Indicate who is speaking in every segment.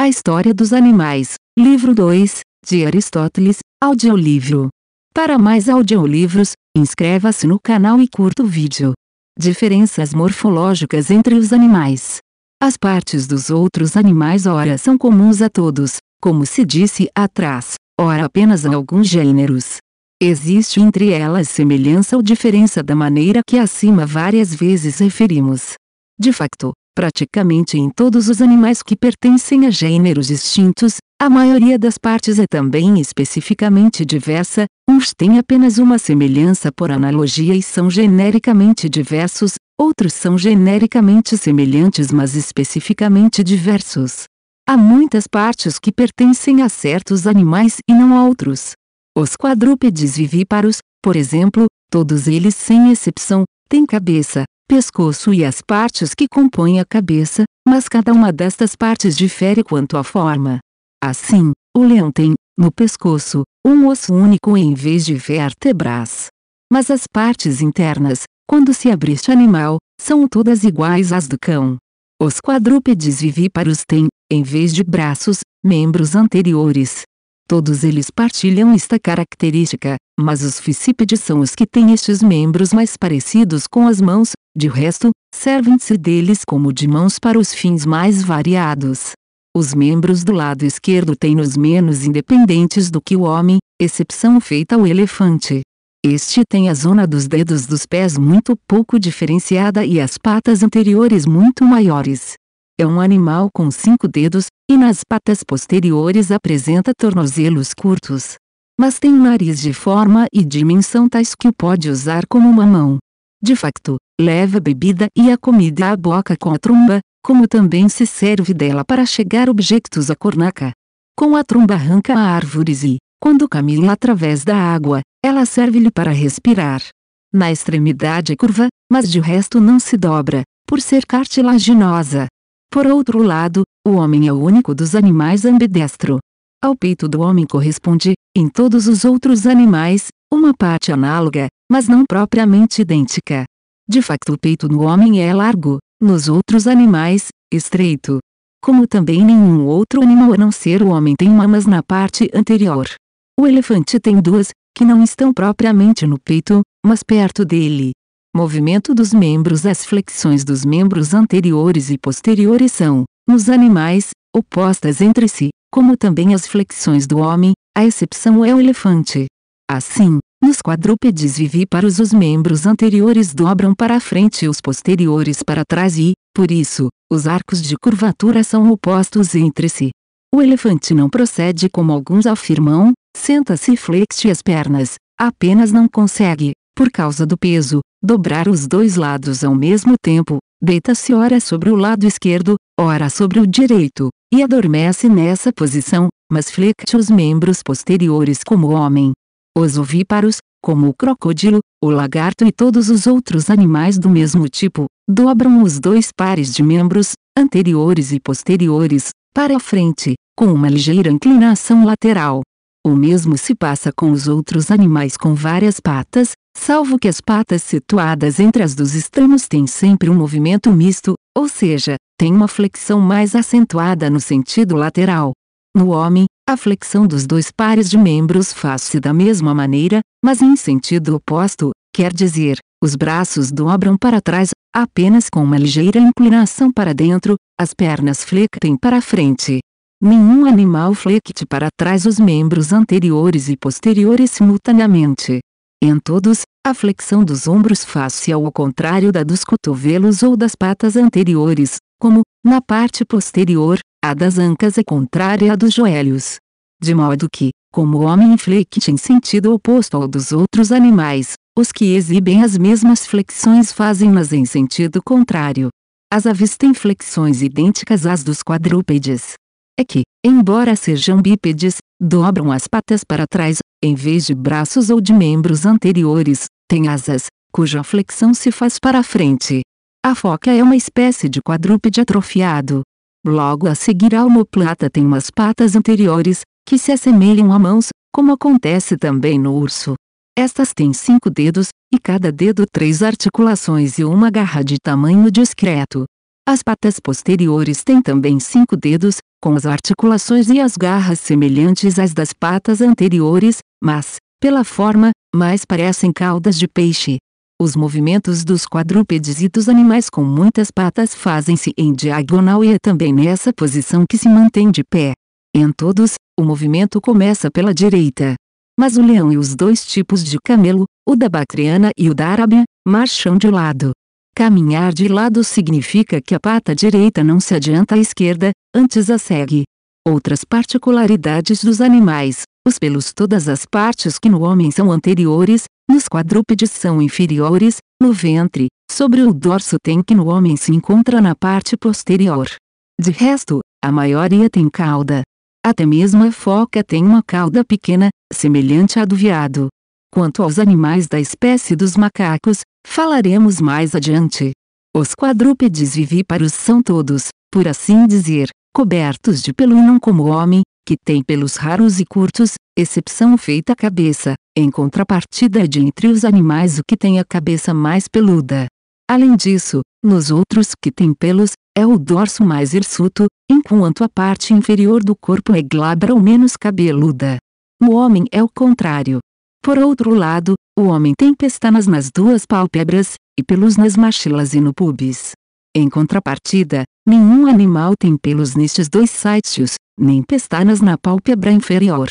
Speaker 1: A História dos Animais, Livro 2, de Aristóteles, audiolivro. Para mais audiolivros, inscreva-se no canal e curta o vídeo. Diferenças morfológicas entre os animais. As partes dos outros animais ora são comuns a todos, como se disse atrás, ora apenas a alguns gêneros. Existe entre elas semelhança ou diferença da maneira que acima várias vezes referimos. De facto, praticamente em todos os animais que pertencem a gêneros distintos, a maioria das partes é também especificamente diversa, uns têm apenas uma semelhança por analogia e são genericamente diversos, outros são genericamente semelhantes mas especificamente diversos. Há muitas partes que pertencem a certos animais e não a outros. Os quadrúpedes vivíparos, por exemplo, todos eles sem exceção, têm cabeça, pescoço e as partes que compõem a cabeça, mas cada uma destas partes difere quanto à forma. Assim, o leão tem, no pescoço, um osso único em vez de vértebras. Mas as partes internas, quando se abre este animal, são todas iguais às do cão. Os quadrúpedes vivíparos têm, em vez de braços, membros anteriores. Todos eles partilham esta característica, mas os fissípedes são os que têm estes membros mais parecidos com as mãos, de resto, servem-se deles como de mãos para os fins mais variados. Os membros do lado esquerdo têm-nos menos independentes do que o homem, exceção feita ao elefante. Este tem a zona dos dedos dos pés muito pouco diferenciada e as patas anteriores muito maiores. É um animal com cinco dedos, e nas patas posteriores apresenta tornozelos curtos. Mas tem um nariz de forma e dimensão tais que o pode usar como uma mão. De facto, leva a bebida e a comida à boca com a tromba, como também se serve dela para chegar objetos à cornaca. Com a tromba arranca árvores e, quando caminha através da água, ela serve-lhe para respirar. Na extremidade é curva, mas de resto não se dobra, por ser cartilaginosa. Por outro lado, o homem é o único dos animais ambidestro. Ao peito do homem corresponde, em todos os outros animais, uma parte análoga, mas não propriamente idêntica. De facto, o peito no homem é largo, nos outros animais, estreito. Como também nenhum outro animal a não ser o homem tem mamas na parte anterior. O elefante tem duas, que não estão propriamente no peito, mas perto dele. Movimento dos membros As flexões dos membros anteriores e posteriores são, nos animais, opostas entre si, como também as flexões do homem, a exceção é o elefante. Assim, nos quadrúpedes vivíparos os membros anteriores dobram para frente e os posteriores para trás e, por isso, os arcos de curvatura são opostos entre si. O elefante não procede como alguns afirmam, senta-se e flexe as pernas, apenas não consegue, por causa do peso, dobrar os dois lados ao mesmo tempo, deita-se ora sobre o lado esquerdo, ora sobre o direito, e adormece nessa posição, mas flexe os membros posteriores como homem, os ovíparos, como o crocodilo, o lagarto e todos os outros animais do mesmo tipo, dobram os dois pares de membros, anteriores e posteriores, para a frente, com uma ligeira inclinação lateral. O mesmo se passa com os outros animais com várias patas, salvo que as patas situadas entre as dos extremos têm sempre um movimento misto, ou seja, têm uma flexão mais acentuada no sentido lateral. No homem, a flexão dos dois pares de membros faz-se da mesma maneira, mas em sentido oposto, quer dizer, os braços dobram para trás, apenas com uma ligeira inclinação para dentro, as pernas flectem para frente. Nenhum animal flecte para trás os membros anteriores e posteriores simultaneamente. Em todos, a flexão dos ombros faz-se ao contrário da dos cotovelos ou das patas anteriores, como, na parte posterior, a das ancas é contrária à dos joelhos. De modo que, como o homem inflecte em sentido oposto ao dos outros animais, os que exibem as mesmas flexões fazem-nas em sentido contrário. As aves têm flexões idênticas às dos quadrúpedes. É que, embora sejam bípedes, dobram as patas para trás, em vez de braços ou de membros anteriores, têm asas, cuja flexão se faz para a frente. A foca é uma espécie de quadrúpede atrofiado, Logo a seguir a omoplata tem umas patas anteriores, que se assemelham a mãos, como acontece também no urso. Estas têm cinco dedos, e cada dedo três articulações e uma garra de tamanho discreto. As patas posteriores têm também cinco dedos, com as articulações e as garras semelhantes às das patas anteriores, mas, pela forma, mais parecem caudas de peixe. Os movimentos dos quadrúpedes e dos animais com muitas patas fazem-se em diagonal e é também nessa posição que se mantém de pé. Em todos, o movimento começa pela direita. Mas o leão e os dois tipos de camelo, o da Bactriana e o da Arábia, marcham de lado. Caminhar de lado significa que a pata direita não se adianta à esquerda, antes a segue. Outras particularidades dos animais, os pelos todas as partes que no homem são anteriores, nos quadrúpedes são inferiores, no ventre, sobre o dorso tem que no homem se encontra na parte posterior. De resto, a maioria tem cauda. Até mesmo a foca tem uma cauda pequena, semelhante à do viado. Quanto aos animais da espécie dos macacos, falaremos mais adiante. Os quadrúpedes vivíparos são todos, por assim dizer, cobertos de pelo e não como o homem, que tem pelos raros e curtos, exceção feita a cabeça, em contrapartida de entre os animais o que tem a cabeça mais peluda. Além disso, nos outros que têm pelos, é o dorso mais hirsuto, enquanto a parte inferior do corpo é glabra ou menos cabeluda. No homem é o contrário. Por outro lado, o homem tem pestanas nas duas pálpebras, e pelos nas maxilas e no pubis. Em contrapartida, Nenhum animal tem pelos nestes dois sites nem pestanas na pálpebra inferior.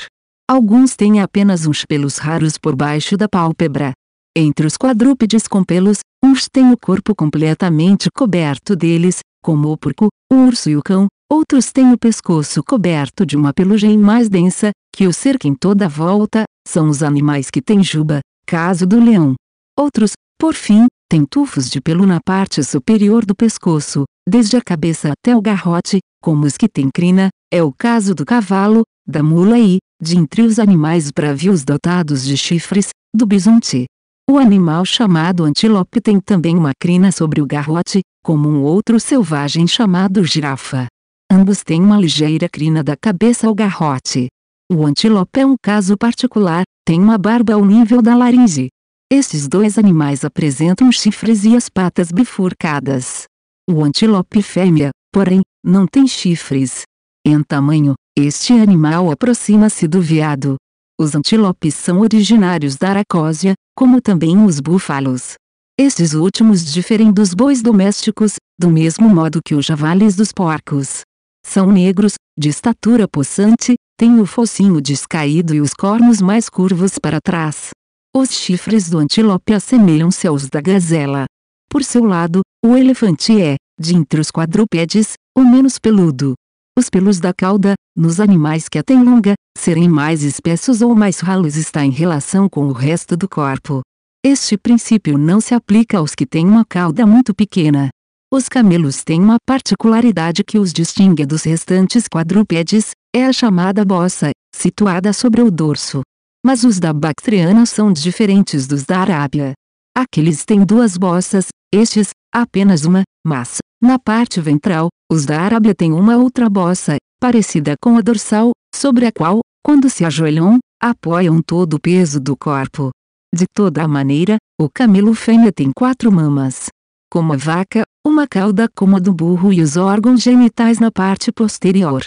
Speaker 1: Alguns têm apenas uns pelos raros por baixo da pálpebra. Entre os quadrúpedes com pelos, uns têm o corpo completamente coberto deles, como o porco, o urso e o cão, outros têm o pescoço coberto de uma pelugem mais densa, que o cerca em toda a volta, são os animais que têm juba, caso do leão. Outros, por fim, têm tufos de pelo na parte superior do pescoço, desde a cabeça até o garrote, como os que têm crina, é o caso do cavalo, da mula e, de entre os animais bravios dotados de chifres, do bisonte. O animal chamado antílope tem também uma crina sobre o garrote, como um outro selvagem chamado girafa. Ambos têm uma ligeira crina da cabeça ao garrote. O antílope é um caso particular, tem uma barba ao nível da laringe. Esses dois animais apresentam chifres e as patas bifurcadas. O antílope fêmea, porém, não tem chifres. Em tamanho, este animal aproxima-se do veado. Os antílopes são originários da Aracósia, como também os búfalos. Estes últimos diferem dos bois domésticos, do mesmo modo que os javalis dos porcos. São negros, de estatura possante, têm o focinho descaído e os cornos mais curvos para trás. Os chifres do antílope assemelham-se aos da gazela. Por seu lado, o elefante é, dentre os quadrúpedes, o menos peludo. Os pelos da cauda, nos animais que a têm longa, serem mais espessos ou mais ralos está em relação com o resto do corpo. Este princípio não se aplica aos que têm uma cauda muito pequena. Os camelos têm uma particularidade que os distingue dos restantes quadrúpedes, é a chamada bossa, situada sobre o dorso. Mas os da Bactriana são diferentes dos da Arábia. Aqueles têm duas bossas, estes, apenas uma, mas, na parte ventral, os da Arábia têm uma outra bossa, parecida com a dorsal, sobre a qual, quando se ajoelham, apoiam todo o peso do corpo. De toda a maneira, o camelo fêmea tem quatro mamas. Como a vaca, uma cauda como a do burro e os órgãos genitais na parte posterior.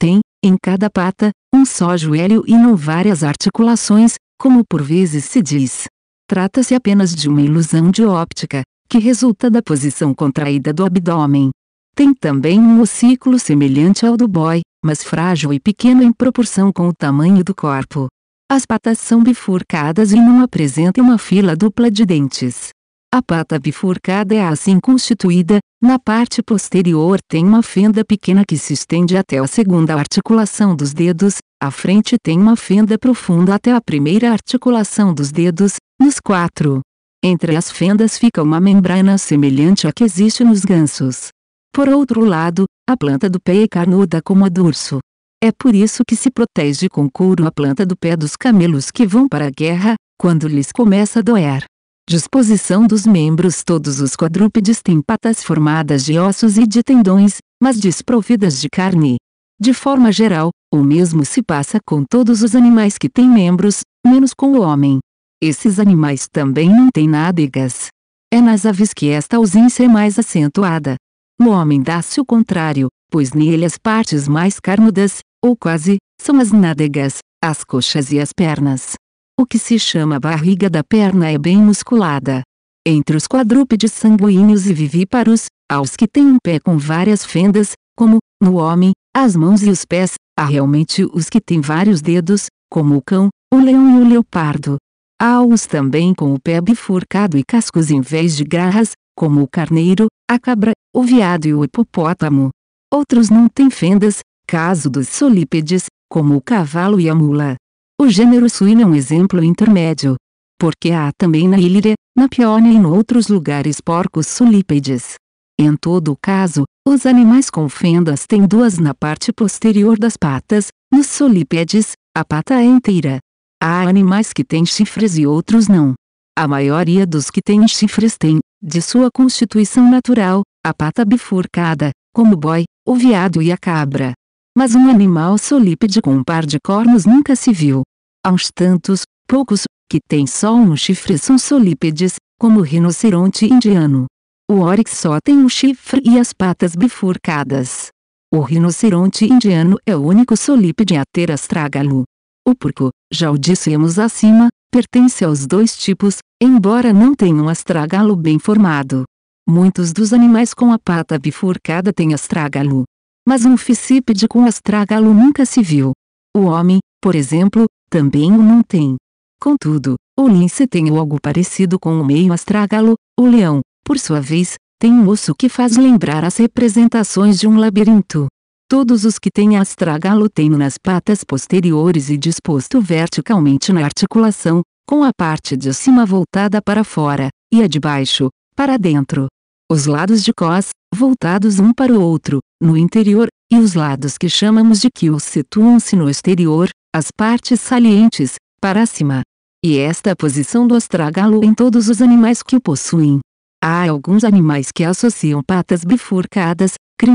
Speaker 1: Tem, em cada pata, um só joelho e não várias articulações, como por vezes se diz. Trata-se apenas de uma ilusão de óptica, que resulta da posição contraída do abdômen. Tem também um ossículo semelhante ao do boi, mas frágil e pequeno em proporção com o tamanho do corpo. As patas são bifurcadas e não apresentam uma fila dupla de dentes. A pata bifurcada é assim constituída, na parte posterior tem uma fenda pequena que se estende até a segunda articulação dos dedos, à frente tem uma fenda profunda até a primeira articulação dos dedos, nos quatro entre as fendas fica uma membrana semelhante à que existe nos gansos. Por outro lado, a planta do pé é carnuda como a do urso. É por isso que se protege com couro a planta do pé dos camelos que vão para a guerra, quando lhes começa a doer. Disposição dos membros Todos os quadrúpedes têm patas formadas de ossos e de tendões, mas desprovidas de carne. De forma geral, o mesmo se passa com todos os animais que têm membros, menos com o homem. Esses animais também não têm nádegas. É nas aves que esta ausência é mais acentuada. No homem dá-se o contrário, pois nele as partes mais carnudas, ou quase, são as nádegas, as coxas e as pernas. O que se chama barriga da perna é bem musculada. Entre os quadrúpedes sanguíneos e vivíparos, aos que têm um pé com várias fendas, como, no homem, as mãos e os pés, há realmente os que têm vários dedos, como o cão, o leão e o leopardo há-os também com o pé bifurcado e cascos em vez de garras, como o carneiro, a cabra, o veado e o hipopótamo. Outros não têm fendas, caso dos solípedes, como o cavalo e a mula. O gênero suíno é um exemplo intermédio. Porque há também na Ilíria, na Piônia e em outros lugares porcos solípedes. Em todo caso, os animais com fendas têm duas na parte posterior das patas, nos solípedes, a pata é inteira, Há animais que têm chifres e outros não. A maioria dos que têm chifres tem, de sua constituição natural, a pata bifurcada, como o boi, o veado e a cabra. Mas um animal solípede com um par de cornos nunca se viu. Há uns tantos, poucos, que têm só um chifre são solípedes, como o rinoceronte indiano. O oryx só tem um chifre e as patas bifurcadas. O rinoceronte indiano é o único solípede a ter astrágalo. O porco, já o dissemos acima, pertence aos dois tipos, embora não tenha um astrágalo bem formado. Muitos dos animais com a pata bifurcada têm astrágalo. Mas um fissípede com astrágalo nunca se viu. O homem, por exemplo, também o não tem. Contudo, o lince tem algo parecido com o meio astrágalo, o leão, por sua vez, tem um osso que faz lembrar as representações de um labirinto. Todos os que têm astragalo têm nas patas posteriores e disposto verticalmente na articulação, com a parte de cima voltada para fora, e a de baixo, para dentro. Os lados de cós, voltados um para o outro, no interior, e os lados que chamamos de quills situam-se no exterior, as partes salientes, para cima. E esta é a posição do astragalo em todos os animais que o possuem. Há alguns animais que associam patas bifurcadas,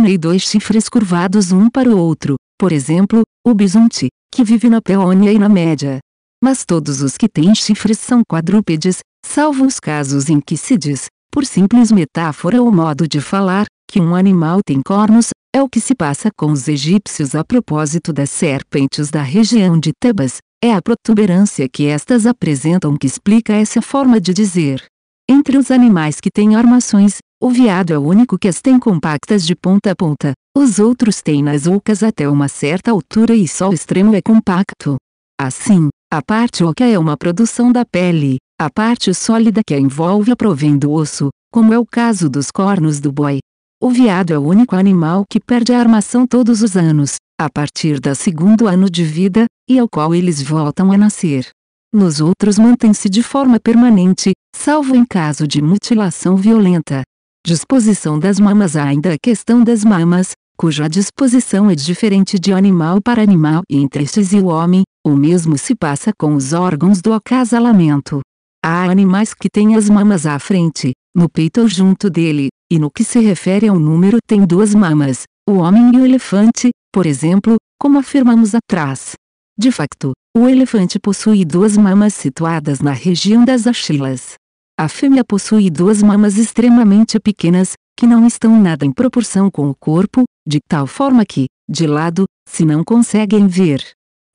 Speaker 1: e dois chifres curvados um para o outro, por exemplo, o bisonte, que vive na peônia e na média. Mas todos os que têm chifres são quadrúpedes, salvo os casos em que se diz, por simples metáfora ou modo de falar, que um animal tem cornos, é o que se passa com os egípcios a propósito das serpentes da região de Tebas, é a protuberância que estas apresentam que explica essa forma de dizer. Entre os animais que têm armações, o viado é o único que as tem compactas de ponta a ponta, os outros têm nas ocas até uma certa altura e só o extremo é compacto. Assim, a parte oca é uma produção da pele, a parte sólida que a envolve provém do osso, como é o caso dos cornos do boi. O viado é o único animal que perde a armação todos os anos, a partir do segundo ano de vida, e ao qual eles voltam a nascer. Nos outros mantém-se de forma permanente, salvo em caso de mutilação violenta. Disposição das mamas ainda a questão das mamas, cuja disposição é diferente de animal para animal e entre estes e o homem, o mesmo se passa com os órgãos do acasalamento. Há animais que têm as mamas à frente, no peito ou junto dele, e no que se refere ao número tem duas mamas, o homem e o elefante, por exemplo, como afirmamos atrás. De facto, o elefante possui duas mamas situadas na região das axilas. A fêmea possui duas mamas extremamente pequenas, que não estão nada em proporção com o corpo, de tal forma que, de lado, se não conseguem ver.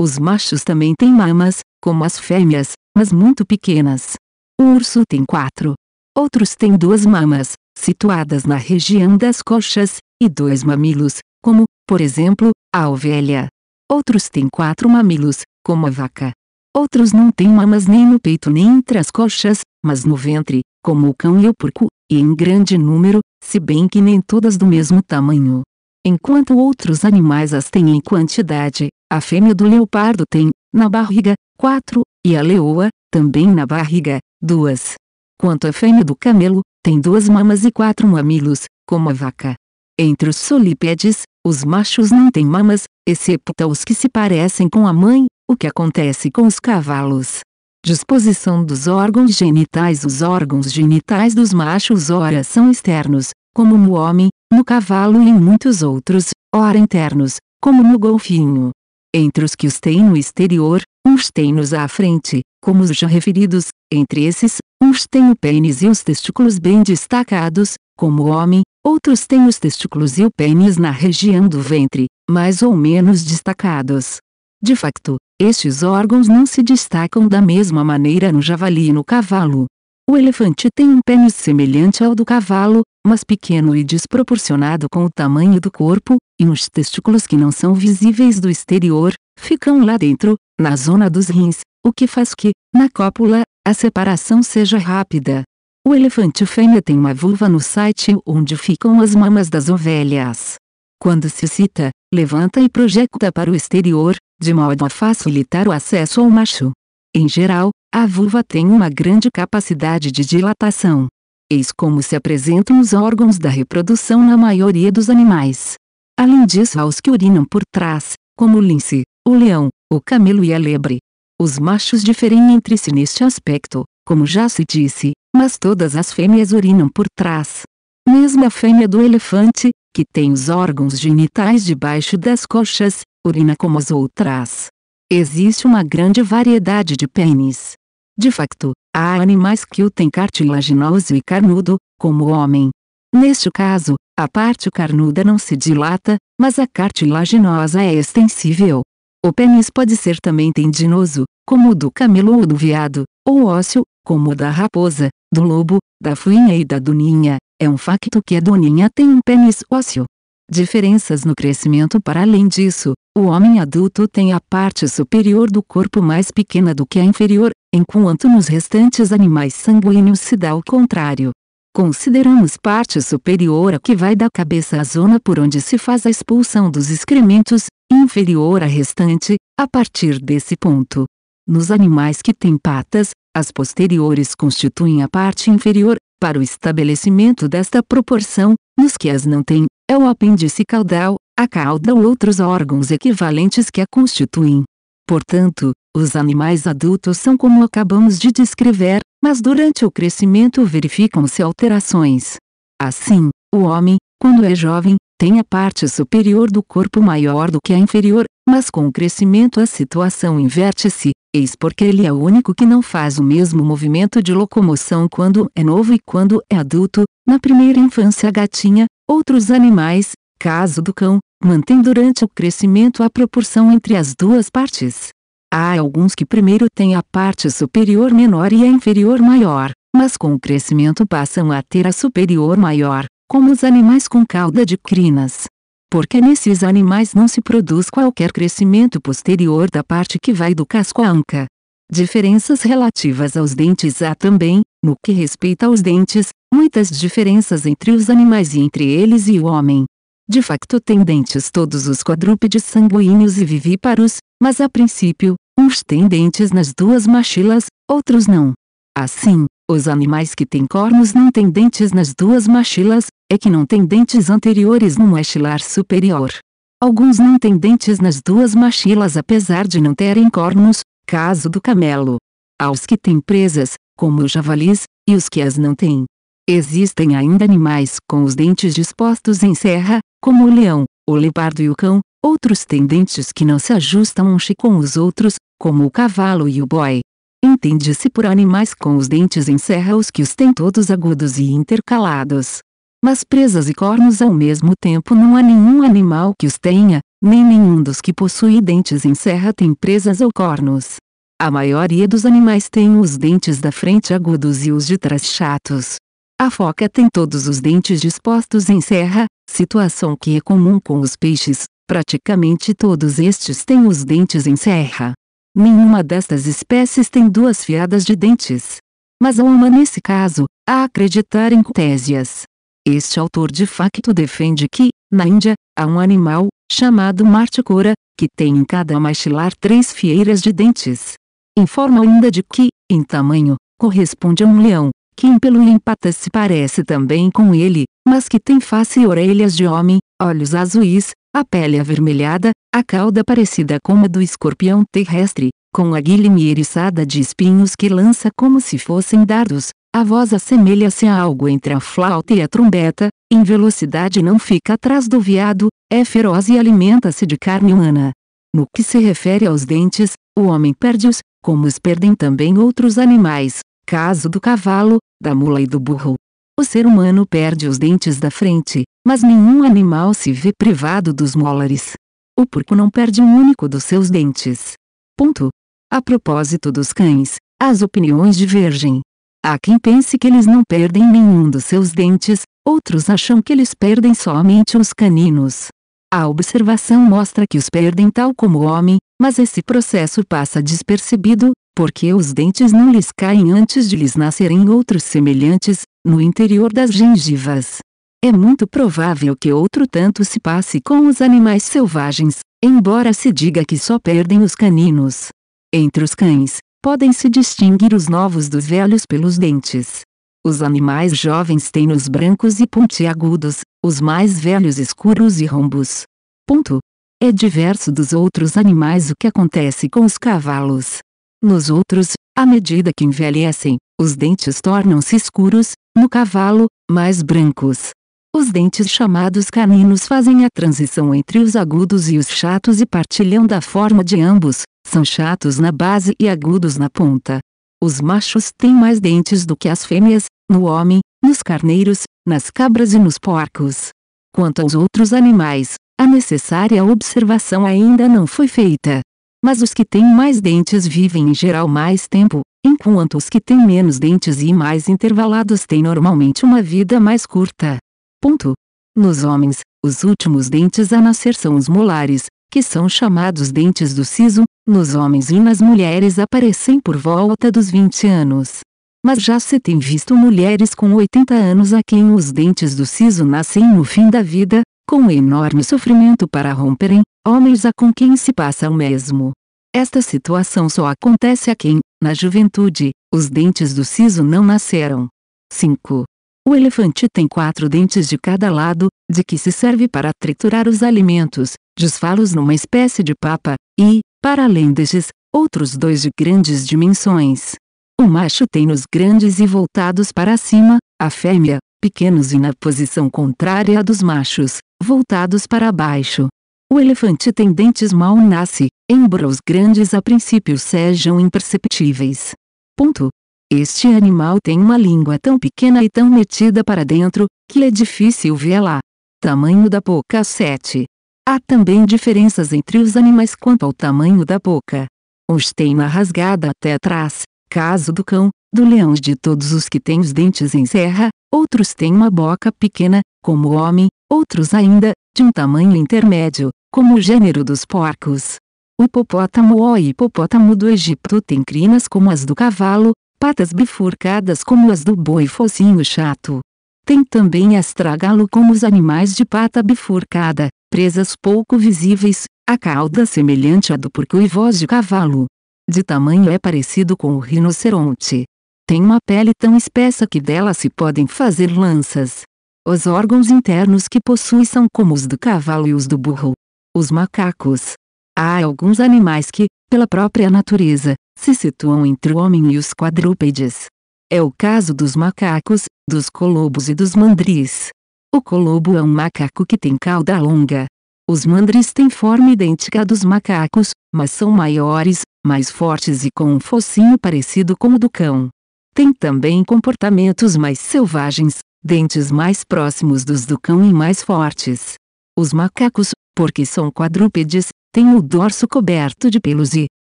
Speaker 1: Os machos também têm mamas, como as fêmeas, mas muito pequenas. O urso tem quatro. Outros têm duas mamas, situadas na região das coxas, e dois mamilos, como, por exemplo, a ovelha. Outros têm quatro mamilos, como a vaca. Outros não têm mamas nem no peito nem entre as coxas, mas no ventre, como o cão e o porco, e em grande número, se bem que nem todas do mesmo tamanho. Enquanto outros animais as têm em quantidade, a fêmea do leopardo tem, na barriga, quatro, e a leoa, também na barriga, duas. Quanto à fêmea do camelo, tem duas mamas e quatro mamilos, como a vaca. Entre os solípedes, os machos não têm mamas, excepto os que se parecem com a mãe, o que acontece com os cavalos. Disposição dos órgãos genitais Os órgãos genitais dos machos ora são externos, como no homem, no cavalo e em muitos outros, ora internos, como no golfinho. Entre os que os têm no exterior, uns têm nos à frente, como os já referidos, entre esses, uns têm o pênis e os testículos bem destacados, como o homem, outros têm os testículos e o pênis na região do ventre, mais ou menos destacados. De facto, estes órgãos não se destacam da mesma maneira no javali e no cavalo. O elefante tem um pênis semelhante ao do cavalo, mas pequeno e desproporcionado com o tamanho do corpo, e os testículos que não são visíveis do exterior, ficam lá dentro, na zona dos rins, o que faz que, na cópula, a separação seja rápida. O elefante fêmea tem uma vulva no site onde ficam as mamas das ovelhas. Quando se cita levanta e projeta para o exterior, de modo a facilitar o acesso ao macho. Em geral, a vulva tem uma grande capacidade de dilatação. Eis como se apresentam os órgãos da reprodução na maioria dos animais. Além disso, há os que urinam por trás, como o lince, o leão, o camelo e a lebre. Os machos diferem entre si neste aspecto, como já se disse, mas todas as fêmeas urinam por trás. Mesmo a fêmea do elefante, que tem os órgãos genitais debaixo das coxas, urina como as outras. Existe uma grande variedade de pênis. De facto, há animais que o têm cartilaginoso e carnudo, como o homem. Neste caso, a parte carnuda não se dilata, mas a cartilaginosa é extensível. O pênis pode ser também tendinoso, como o do camelo ou do veado, ou ósseo, como o da raposa, do lobo, da fuinha e da duninha. É um facto que a doninha tem um pênis ósseo. Diferenças no crescimento Para além disso, o homem adulto tem a parte superior do corpo mais pequena do que a inferior, enquanto nos restantes animais sanguíneos se dá o contrário. Consideramos parte superior a que vai da cabeça à zona por onde se faz a expulsão dos excrementos, inferior a restante, a partir desse ponto. Nos animais que têm patas, as posteriores constituem a parte inferior, para o estabelecimento desta proporção, nos que as não têm, é o apêndice caudal, a cauda ou outros órgãos equivalentes que a constituem. Portanto, os animais adultos são como acabamos de descrever, mas durante o crescimento verificam-se alterações. Assim, o homem, quando é jovem, tem a parte superior do corpo maior do que a inferior, mas com o crescimento a situação inverte-se, eis porque ele é o único que não faz o mesmo movimento de locomoção quando é novo e quando é adulto, na primeira infância a gatinha, outros animais, caso do cão, mantém durante o crescimento a proporção entre as duas partes. Há alguns que primeiro têm a parte superior menor e a inferior maior, mas com o crescimento passam a ter a superior maior, como os animais com cauda de crinas porque nesses animais não se produz qualquer crescimento posterior da parte que vai do casco à anca. Diferenças relativas aos dentes há também, no que respeita aos dentes, muitas diferenças entre os animais e entre eles e o homem. De facto têm dentes todos os quadrúpedes sanguíneos e vivíparos, mas a princípio, uns têm dentes nas duas maxilas, outros não. Assim, os animais que têm cornos não têm dentes nas duas maxilas, é que não têm dentes anteriores no maxilar superior. Alguns não têm dentes nas duas maxilas apesar de não terem cornos, caso do camelo. Aos que têm presas, como os javalis, e os que as não têm. Existem ainda animais com os dentes dispostos em serra, como o leão, o leopardo e o cão, outros têm dentes que não se ajustam uns com os outros, como o cavalo e o boi. Entende-se por animais com os dentes em serra os que os têm todos agudos e intercalados mas presas e cornos ao mesmo tempo não há nenhum animal que os tenha, nem nenhum dos que possui dentes em serra tem presas ou cornos. A maioria dos animais tem os dentes da frente agudos e os de trás chatos. A foca tem todos os dentes dispostos em serra, situação que é comum com os peixes, praticamente todos estes têm os dentes em serra. Nenhuma destas espécies tem duas fiadas de dentes. Mas há uma nesse caso, a acreditar em tésias. Este autor de facto defende que, na Índia, há um animal, chamado Marticora, que tem em cada maxilar três fieiras de dentes. Informa ainda de que, em tamanho, corresponde a um leão, que em pelo e em pata se parece também com ele, mas que tem face e orelhas de homem, olhos azuis, a pele avermelhada, a cauda parecida com a do escorpião terrestre, com a guilherme eriçada de espinhos que lança como se fossem dardos, a voz assemelha-se a algo entre a flauta e a trombeta, em velocidade não fica atrás do veado, é feroz e alimenta-se de carne humana. No que se refere aos dentes, o homem perde-os, como os perdem também outros animais, caso do cavalo, da mula e do burro. O ser humano perde os dentes da frente, mas nenhum animal se vê privado dos molares. O porco não perde um único dos seus dentes. Ponto. A propósito dos cães, as opiniões divergem. Há quem pense que eles não perdem nenhum dos seus dentes, outros acham que eles perdem somente os caninos. A observação mostra que os perdem tal como o homem, mas esse processo passa despercebido, porque os dentes não lhes caem antes de lhes nascerem outros semelhantes, no interior das gengivas. É muito provável que outro tanto se passe com os animais selvagens, embora se diga que só perdem os caninos. Entre os cães, Podem-se distinguir os novos dos velhos pelos dentes. Os animais jovens têm os brancos e pontiagudos, os mais velhos escuros e rombos. Ponto. É diverso dos outros animais o que acontece com os cavalos. Nos outros, à medida que envelhecem, os dentes tornam-se escuros, no cavalo, mais brancos. Os dentes chamados caninos fazem a transição entre os agudos e os chatos e partilham da forma de ambos, são chatos na base e agudos na ponta. Os machos têm mais dentes do que as fêmeas, no homem, nos carneiros, nas cabras e nos porcos. Quanto aos outros animais, a necessária observação ainda não foi feita. Mas os que têm mais dentes vivem em geral mais tempo, enquanto os que têm menos dentes e mais intervalados têm normalmente uma vida mais curta. Ponto. Nos homens, os últimos dentes a nascer são os molares, que são chamados dentes do siso, nos homens e nas mulheres aparecem por volta dos 20 anos. Mas já se tem visto mulheres com 80 anos a quem os dentes do siso nascem no fim da vida, com enorme sofrimento para romperem, homens a com quem se passa o mesmo. Esta situação só acontece a quem, na juventude, os dentes do siso não nasceram. 5. O elefante tem quatro dentes de cada lado, de que se serve para triturar os alimentos, desfalos numa espécie de papa, e, para além destes, outros dois de grandes dimensões. O macho tem-nos grandes e voltados para cima, a fêmea, pequenos e na posição contrária à dos machos, voltados para baixo. O elefante tem dentes mal nasce, embora os grandes a princípio sejam imperceptíveis. Ponto. Este animal tem uma língua tão pequena e tão metida para dentro, que é difícil vê-la, Tamanho da boca 7. Há também diferenças entre os animais quanto ao tamanho da boca. Uns têm uma rasgada até atrás, caso do cão, do leão e de todos os que têm os dentes em serra, outros têm uma boca pequena, como o homem, outros ainda, de um tamanho intermédio, como o gênero dos porcos. O hipopótamo ou hipopótamo do Egito tem crinas como as do cavalo, patas bifurcadas como as do boi e focinho chato. Tem também astragalo como os animais de pata bifurcada, presas pouco visíveis, a cauda semelhante à do porco e voz de cavalo. De tamanho é parecido com o rinoceronte. Tem uma pele tão espessa que dela se podem fazer lanças. Os órgãos internos que possui são como os do cavalo e os do burro. Os macacos. Há alguns animais que, pela própria natureza, se situam entre o homem e os quadrúpedes. É o caso dos macacos, dos colobos e dos mandris. O colobo é um macaco que tem cauda longa. Os mandris têm forma idêntica à dos macacos, mas são maiores, mais fortes e com um focinho parecido com o do cão. Tem também comportamentos mais selvagens, dentes mais próximos dos do cão e mais fortes. Os macacos, porque são quadrúpedes, têm o dorso coberto de pelos e,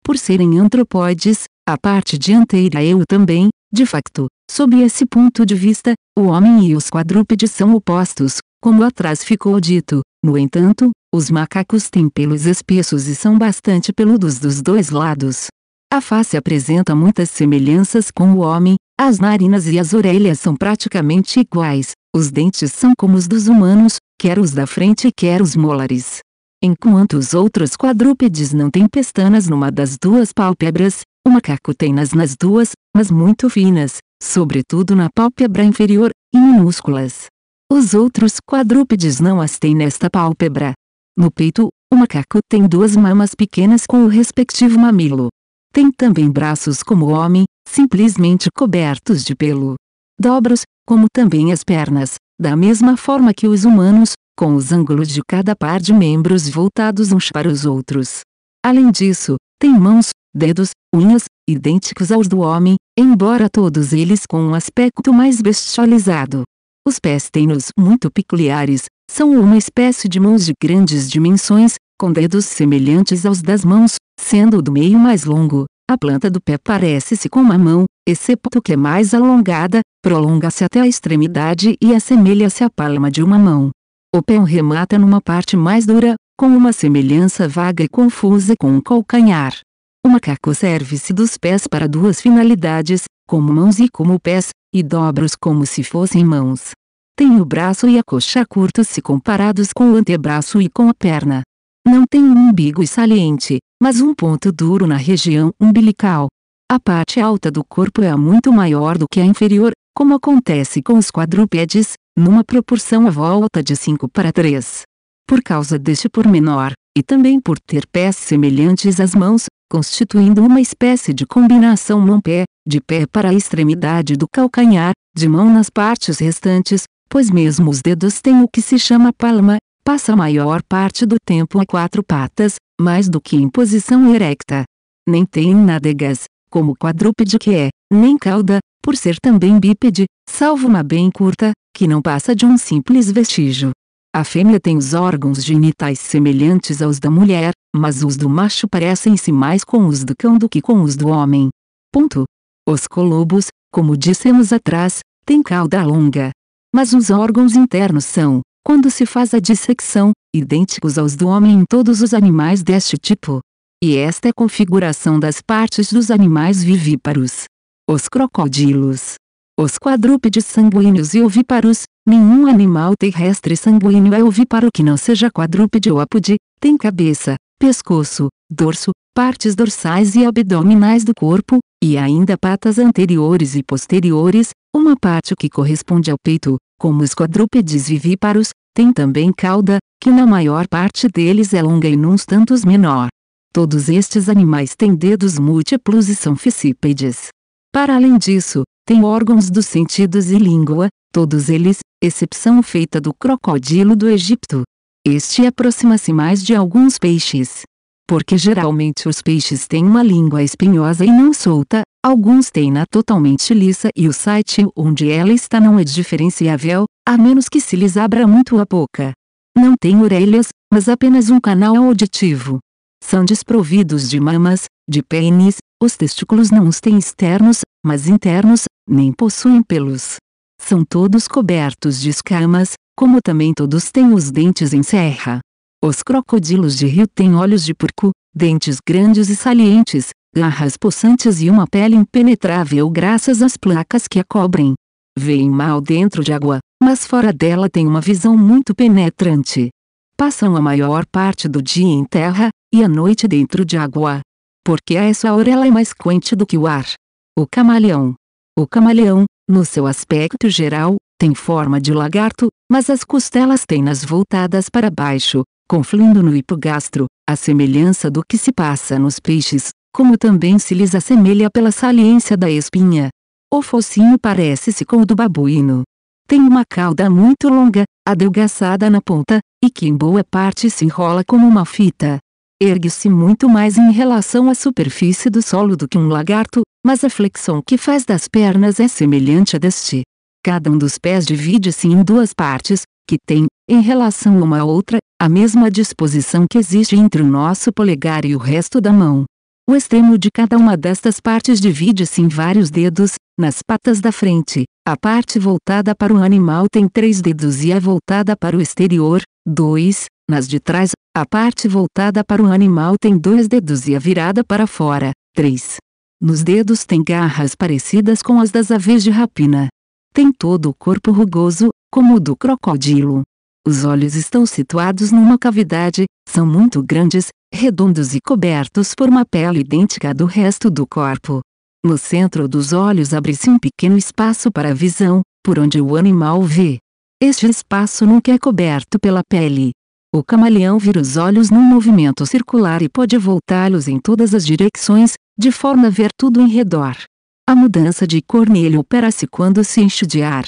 Speaker 1: por serem antropóides, a parte dianteira é o também de facto, sob esse ponto de vista, o homem e os quadrúpedes são opostos, como atrás ficou dito. No entanto, os macacos têm pelos espessos e são bastante peludos dos dois lados. A face apresenta muitas semelhanças com o homem, as narinas e as orelhas são praticamente iguais, os dentes são como os dos humanos, quer os da frente quer os molares. Enquanto os outros quadrúpedes não têm pestanas numa das duas pálpebras, o macaco tem-nas nas duas, mas muito finas, sobretudo na pálpebra inferior, e minúsculas. Os outros quadrúpedes não as têm nesta pálpebra. No peito, o macaco tem duas mamas pequenas com o respectivo mamilo. Tem também braços como o homem, simplesmente cobertos de pelo. Dobros, como também as pernas, da mesma forma que os humanos, com os ângulos de cada par de membros voltados uns para os outros. Além disso, tem mãos, dedos, unhas, idênticos aos do homem, embora todos eles com um aspecto mais bestializado. Os pés têm-nos muito peculiares, são uma espécie de mãos de grandes dimensões, com dedos semelhantes aos das mãos, sendo o do meio mais longo. A planta do pé parece-se com uma mão, excepto que é mais alongada, prolonga-se até a extremidade e assemelha-se à palma de uma mão. O pé remata numa parte mais dura, com uma semelhança vaga e confusa com o um calcanhar. O macaco serve-se dos pés para duas finalidades, como mãos e como pés, e dobra-os como se fossem mãos. Tem o braço e a coxa curtos se comparados com o antebraço e com a perna. Não tem um umbigo saliente, mas um ponto duro na região umbilical. A parte alta do corpo é muito maior do que a inferior, como acontece com os quadrúpedes, numa proporção à volta de 5 para 3. Por causa deste pormenor, e também por ter pés semelhantes às mãos, constituindo uma espécie de combinação mão-pé, de pé para a extremidade do calcanhar, de mão nas partes restantes, pois mesmo os dedos têm o que se chama palma, passa a maior parte do tempo a quatro patas, mais do que em posição erecta. Nem tem nádegas, como o quadrúpede que é, nem cauda, por ser também bípede, salvo uma bem curta, que não passa de um simples vestígio. A fêmea tem os órgãos genitais semelhantes aos da mulher, mas os do macho parecem-se mais com os do cão do que com os do homem. Ponto. Os colobos, como dissemos atrás, têm cauda longa. Mas os órgãos internos são, quando se faz a dissecção, idênticos aos do homem em todos os animais deste tipo. E esta é a configuração das partes dos animais vivíparos. Os crocodilos, os quadrúpedes sanguíneos e ovíparos, nenhum animal terrestre sanguíneo é ovíparo que não seja quadrúpede ou apude, tem cabeça, pescoço, dorso, partes dorsais e abdominais do corpo, e ainda patas anteriores e posteriores, uma parte que corresponde ao peito, como os quadrúpedes vivíparos, tem também cauda, que na maior parte deles é longa e nos tantos menor. Todos estes animais têm dedos múltiplos e são fissípedes. Para além disso, tem órgãos dos sentidos e língua, todos eles, exceção feita do crocodilo do Egito. Este aproxima-se mais de alguns peixes. Porque geralmente os peixes têm uma língua espinhosa e não solta, alguns têm-na totalmente lisa e o site onde ela está não é diferenciável, a menos que se lhes abra muito a boca. Não têm orelhas, mas apenas um canal auditivo. São desprovidos de mamas, de pênis, os testículos não os têm externos, mas internos, nem possuem pelos. São todos cobertos de escamas, como também todos têm os dentes em serra. Os crocodilos de rio têm olhos de porco, dentes grandes e salientes, garras possantes e uma pele impenetrável graças às placas que a cobrem. Veem mal dentro de água, mas fora dela têm uma visão muito penetrante. Passam a maior parte do dia em terra, e a noite dentro de água porque a essa hora ela é mais quente do que o ar. O camaleão. O camaleão, no seu aspecto geral, tem forma de lagarto, mas as costelas têm-nas voltadas para baixo, confluindo no hipogastro, a semelhança do que se passa nos peixes, como também se lhes assemelha pela saliência da espinha. O focinho parece-se com o do babuíno. Tem uma cauda muito longa, adelgaçada na ponta, e que em boa parte se enrola como uma fita ergue-se muito mais em relação à superfície do solo do que um lagarto, mas a flexão que faz das pernas é semelhante a deste. Cada um dos pés divide-se em duas partes, que têm, em relação uma à outra, a mesma disposição que existe entre o nosso polegar e o resto da mão. O extremo de cada uma destas partes divide-se em vários dedos, nas patas da frente. A parte voltada para o animal tem três dedos e a voltada para o exterior, dois, nas de trás, a parte voltada para o animal tem dois dedos e a virada para fora, três. Nos dedos tem garras parecidas com as das aves de rapina. Tem todo o corpo rugoso, como o do crocodilo. Os olhos estão situados numa cavidade, são muito grandes, redondos e cobertos por uma pele idêntica à do resto do corpo. No centro dos olhos abre-se um pequeno espaço para a visão, por onde o animal vê. Este espaço nunca é coberto pela pele, o camaleão vira os olhos num movimento circular e pode voltá-los em todas as direções, de forma a ver tudo em redor. A mudança de cor nele opera-se quando se enche de ar.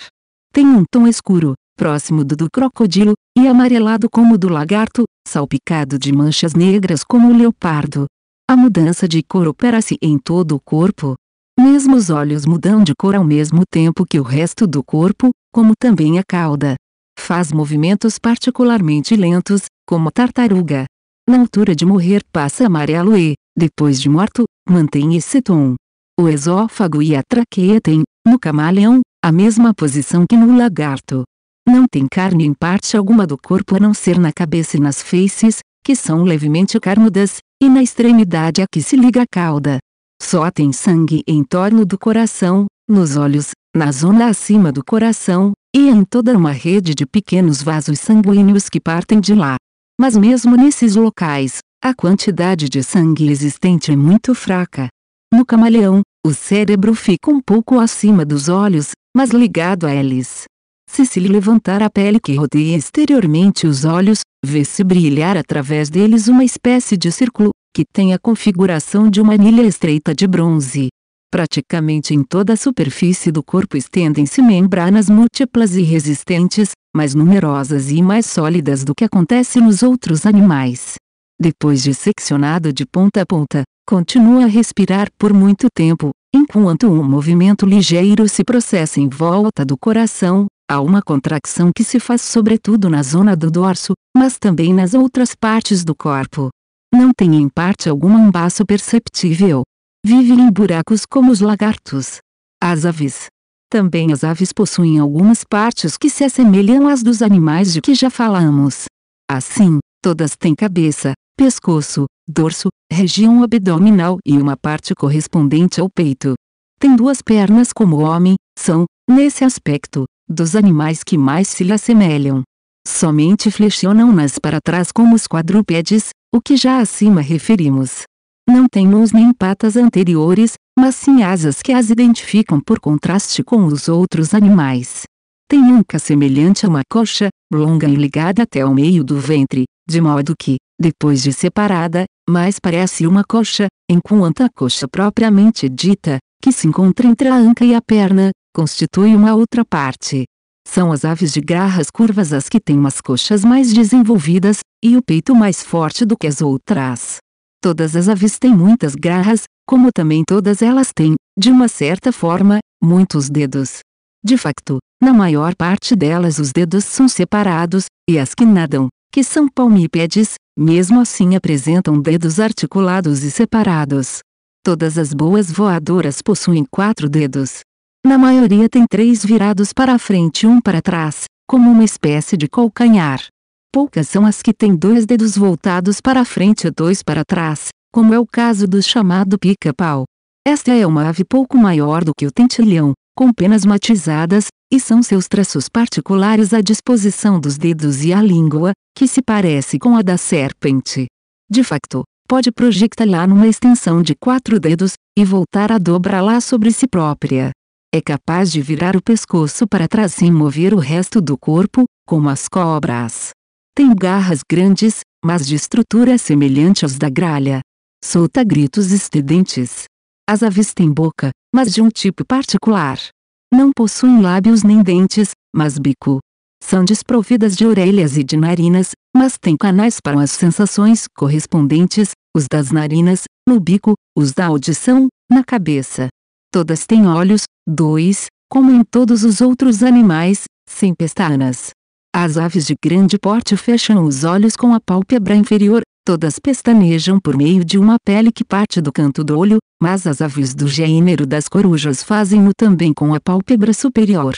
Speaker 1: Tem um tom escuro, próximo do do crocodilo, e amarelado como o do lagarto, salpicado de manchas negras como o leopardo. A mudança de cor opera-se em todo o corpo. Mesmo os olhos mudam de cor ao mesmo tempo que o resto do corpo, como também a cauda. Faz movimentos particularmente lentos, como tartaruga. Na altura de morrer passa amarelo e, depois de morto, mantém esse tom. O esófago e a traqueia têm, no camaleão, a mesma posição que no lagarto. Não tem carne em parte alguma do corpo a não ser na cabeça e nas faces, que são levemente carnudas, e na extremidade a que se liga a cauda. Só tem sangue em torno do coração, nos olhos, na zona acima do coração, e em toda uma rede de pequenos vasos sanguíneos que partem de lá. Mas mesmo nesses locais, a quantidade de sangue existente é muito fraca. No camaleão, o cérebro fica um pouco acima dos olhos, mas ligado a eles. Se se levantar a pele que rodeia exteriormente os olhos, vê-se brilhar através deles uma espécie de círculo, que tem a configuração de uma anilha estreita de bronze. Praticamente em toda a superfície do corpo estendem-se membranas múltiplas e resistentes, mais numerosas e mais sólidas do que acontece nos outros animais. Depois de seccionado de ponta a ponta, continua a respirar por muito tempo, enquanto um movimento ligeiro se processa em volta do coração, há uma contração que se faz sobretudo na zona do dorso, mas também nas outras partes do corpo. Não tem em parte alguma um baço perceptível. Vivem em buracos como os lagartos. As aves. Também as aves possuem algumas partes que se assemelham às dos animais de que já falamos. Assim, todas têm cabeça, pescoço, dorso, região abdominal e uma parte correspondente ao peito. Tem duas pernas como o homem, são, nesse aspecto, dos animais que mais se lhe assemelham. Somente flexionam-nas para trás como os quadrúpedes, o que já acima referimos não tem mãos nem patas anteriores, mas sim asas que as identificam por contraste com os outros animais. Tem anca é semelhante a uma coxa, longa e ligada até ao meio do ventre, de modo que, depois de separada, mais parece uma coxa, enquanto a coxa propriamente dita, que se encontra entre a anca e a perna, constitui uma outra parte. São as aves de garras curvas as que têm as coxas mais desenvolvidas, e o peito mais forte do que as outras. Todas as aves têm muitas garras, como também todas elas têm, de uma certa forma, muitos dedos. De facto, na maior parte delas os dedos são separados, e as que nadam, que são palmípedes, mesmo assim apresentam dedos articulados e separados. Todas as boas voadoras possuem quatro dedos. Na maioria tem três virados para a frente e um para trás, como uma espécie de calcanhar. Poucas são as que têm dois dedos voltados para frente e dois para trás, como é o caso do chamado pica-pau. Esta é uma ave pouco maior do que o tentilhão, com penas matizadas, e são seus traços particulares a disposição dos dedos e a língua, que se parece com a da serpente. De facto, pode projectar numa extensão de quatro dedos, e voltar a dobra lá sobre si própria. É capaz de virar o pescoço para trás sem mover o resto do corpo, como as cobras. Tem garras grandes, mas de estrutura semelhante às da gralha. Solta gritos estridentes. As aves têm boca, mas de um tipo particular. Não possuem lábios nem dentes, mas bico. São desprovidas de orelhas e de narinas, mas têm canais para as sensações correspondentes, os das narinas, no bico, os da audição, na cabeça. Todas têm olhos, dois, como em todos os outros animais, sem pestanas. As aves de grande porte fecham os olhos com a pálpebra inferior, todas pestanejam por meio de uma pele que parte do canto do olho, mas as aves do gênero das corujas fazem-no também com a pálpebra superior.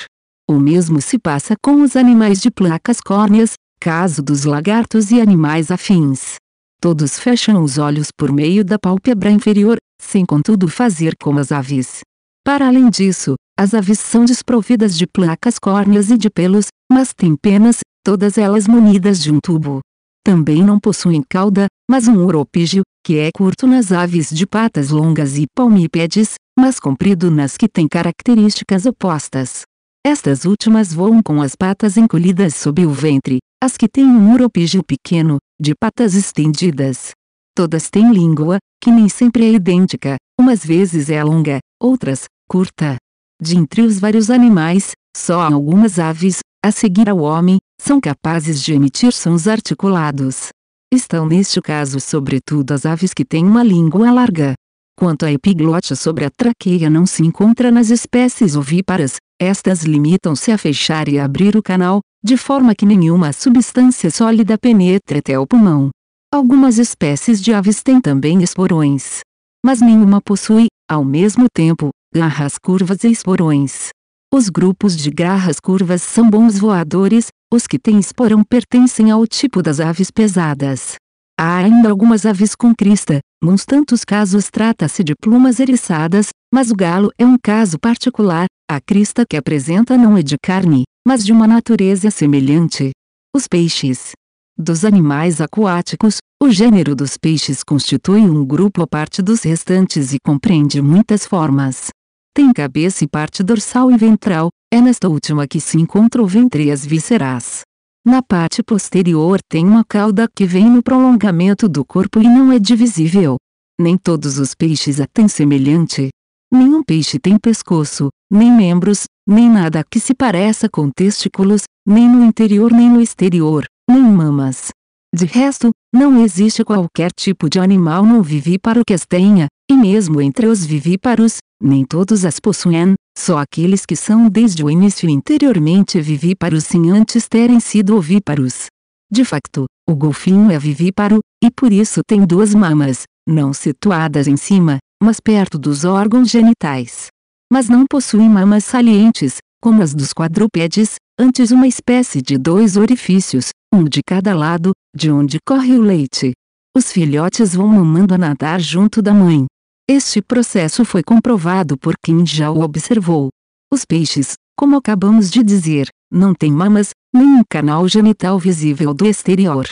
Speaker 1: O mesmo se passa com os animais de placas córneas, caso dos lagartos e animais afins. Todos fecham os olhos por meio da pálpebra inferior, sem contudo fazer como as aves. Para além disso, as aves são desprovidas de placas córneas e de pelos, mas têm penas, todas elas munidas de um tubo. Também não possuem cauda, mas um oropígio, que é curto nas aves de patas longas e palmípedes, mas comprido nas que têm características opostas. Estas últimas voam com as patas encolhidas sob o ventre, as que têm um oropígio pequeno, de patas estendidas. Todas têm língua, que nem sempre é idêntica, umas vezes é longa, outras, curta, de entre os vários animais, só algumas aves, a seguir ao homem, são capazes de emitir sons articulados. Estão neste caso sobretudo as aves que têm uma língua larga. Quanto à epiglote sobre a traqueia não se encontra nas espécies ovíparas, estas limitam-se a fechar e abrir o canal, de forma que nenhuma substância sólida penetre até o pulmão. Algumas espécies de aves têm também esporões. Mas nenhuma possui, ao mesmo tempo, garras curvas e esporões. Os grupos de garras curvas são bons voadores, os que têm esporão pertencem ao tipo das aves pesadas. Há ainda algumas aves com crista, nos tantos casos trata-se de plumas eriçadas, mas o galo é um caso particular, a crista que apresenta não é de carne, mas de uma natureza semelhante. Os peixes. Dos animais aquáticos, o gênero dos peixes constitui um grupo à parte dos restantes e compreende muitas formas. Tem cabeça e parte dorsal e ventral, é nesta última que se encontra o ventre e as vísceras. Na parte posterior tem uma cauda que vem no prolongamento do corpo e não é divisível. Nem todos os peixes a têm semelhante. Nenhum peixe tem pescoço, nem membros, nem nada que se pareça com testículos, nem no interior nem no exterior, nem mamas. De resto, não existe qualquer tipo de animal não vivi para o que as tenha, e mesmo entre os vivíparos, nem todos as possuem, só aqueles que são desde o início interiormente vivíparos sem antes terem sido ovíparos. De facto, o golfinho é vivíparo, e por isso tem duas mamas, não situadas em cima, mas perto dos órgãos genitais. Mas não possui mamas salientes, como as dos quadrúpedes, antes uma espécie de dois orifícios, um de cada lado, de onde corre o leite. Os filhotes vão mamando a nadar junto da mãe, este processo foi comprovado por quem já o observou. Os peixes, como acabamos de dizer, não têm mamas, nem um canal genital visível do exterior.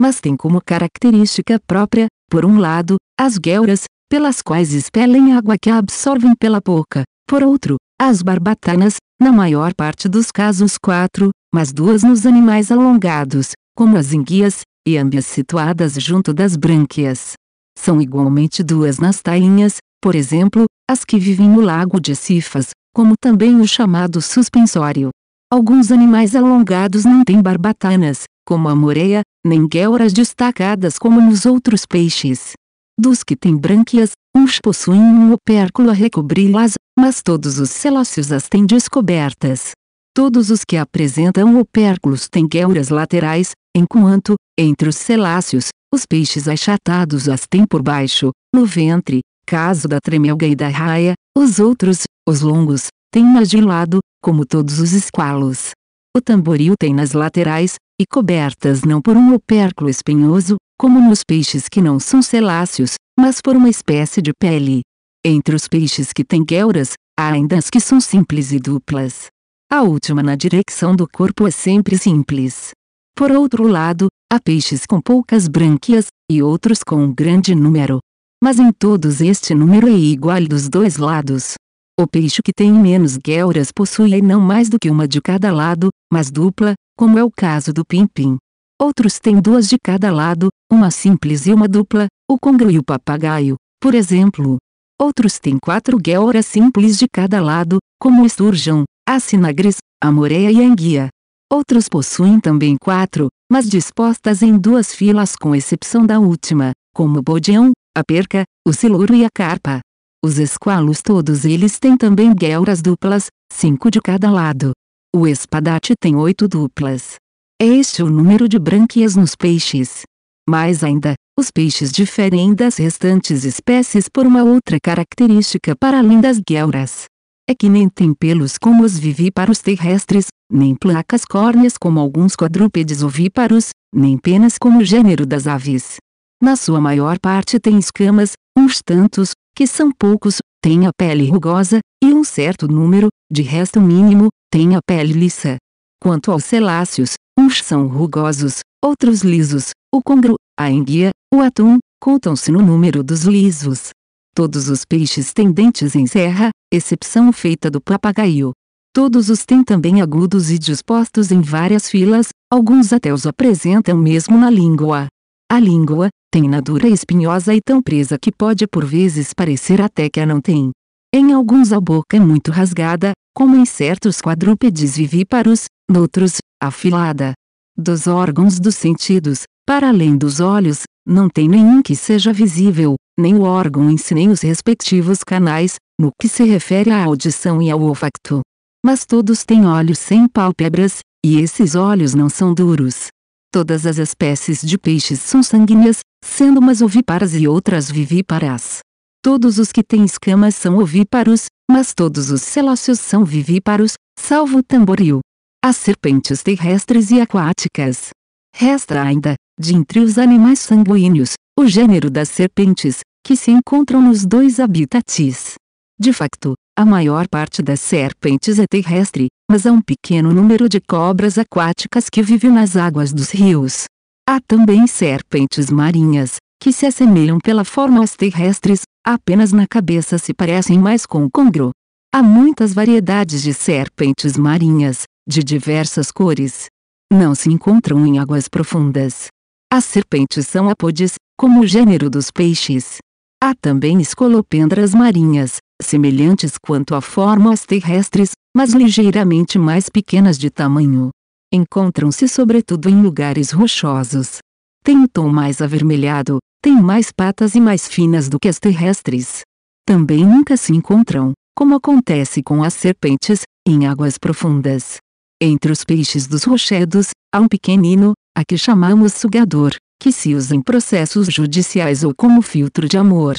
Speaker 1: Mas têm como característica própria, por um lado, as guelras, pelas quais expelem água que absorvem pela boca, por outro, as barbatanas, na maior parte dos casos quatro, mas duas nos animais alongados, como as enguias, e ambas situadas junto das brânquias. São igualmente duas nas tainhas, por exemplo, as que vivem no lago de Cifas, como também o chamado suspensório. Alguns animais alongados não têm barbatanas, como a moreia, nem guelras destacadas como nos outros peixes. Dos que têm brânquias, uns possuem um opérculo a recobri-las, mas todos os celáceos as têm descobertas. Todos os que apresentam opérculos têm guelras laterais, enquanto, entre os celáceos, os peixes achatados as têm por baixo, no ventre, caso da tremelga e da raia, os outros, os longos, têm-nas de lado, como todos os esqualos. O tamboril tem nas laterais, e cobertas não por um opérculo espinhoso, como nos peixes que não são celáceos, mas por uma espécie de pele. Entre os peixes que têm guelras, há ainda as que são simples e duplas. A última na direção do corpo é sempre simples. Por outro lado, há peixes com poucas branquias, e outros com um grande número. Mas em todos este número é igual dos dois lados. O peixe que tem menos guelras possui não mais do que uma de cada lado, mas dupla, como é o caso do pimpim. Outros têm duas de cada lado, uma simples e uma dupla, o congro e o papagaio, por exemplo. Outros têm quatro guelras simples de cada lado, como o esturjão, as sinagres, a moreia e a anguia. Outros possuem também quatro, mas dispostas em duas filas com exceção da última, como o bodião, a perca, o siluro e a carpa. Os esqualos todos eles têm também guelras duplas, cinco de cada lado. O espadate tem oito duplas. É este o número de branquias nos peixes. Mais ainda, os peixes diferem das restantes espécies por uma outra característica para além das guelras é que nem tem pelos como os vivíparos terrestres, nem placas córneas como alguns quadrúpedes ovíparos, nem penas como o gênero das aves. Na sua maior parte tem escamas, uns tantos, que são poucos, têm a pele rugosa, e um certo número, de resto mínimo, têm a pele lisa. Quanto aos celáceos, uns são rugosos, outros lisos, o congro, a enguia, o atum, contam-se no número dos lisos. Todos os peixes têm dentes em serra, exceção feita do papagaio. Todos os têm também agudos e dispostos em várias filas, alguns até os apresentam mesmo na língua. A língua, tem na dura espinhosa e tão presa que pode por vezes parecer até que a não tem. Em alguns a boca é muito rasgada, como em certos quadrúpedes vivíparos, noutros, afilada. Dos órgãos dos sentidos, para além dos olhos, não tem nenhum que seja visível, nem o órgão em si nem os respectivos canais, no que se refere à audição e ao olfato. Mas todos têm olhos sem pálpebras, e esses olhos não são duros. Todas as espécies de peixes são sanguíneas, sendo umas ovíparas e outras vivíparas. Todos os que têm escamas são ovíparos, mas todos os celáceos são vivíparos, salvo o tamboril. As serpentes terrestres e aquáticas. Resta ainda, entre os animais sanguíneos, o gênero das serpentes, que se encontram nos dois habitats. De facto, a maior parte das serpentes é terrestre, mas há um pequeno número de cobras aquáticas que vivem nas águas dos rios. Há também serpentes marinhas, que se assemelham pela forma às terrestres, apenas na cabeça se parecem mais com o congro. Há muitas variedades de serpentes marinhas, de diversas cores. Não se encontram em águas profundas. As serpentes são apodes, como o gênero dos peixes. Há também escolopendras marinhas, semelhantes quanto à forma às terrestres, mas ligeiramente mais pequenas de tamanho. Encontram-se sobretudo em lugares rochosos. Tem um tom mais avermelhado, tem mais patas e mais finas do que as terrestres. Também nunca se encontram, como acontece com as serpentes, em águas profundas. Entre os peixes dos rochedos, há um pequenino, a que chamamos sugador, que se usa em processos judiciais ou como filtro de amor.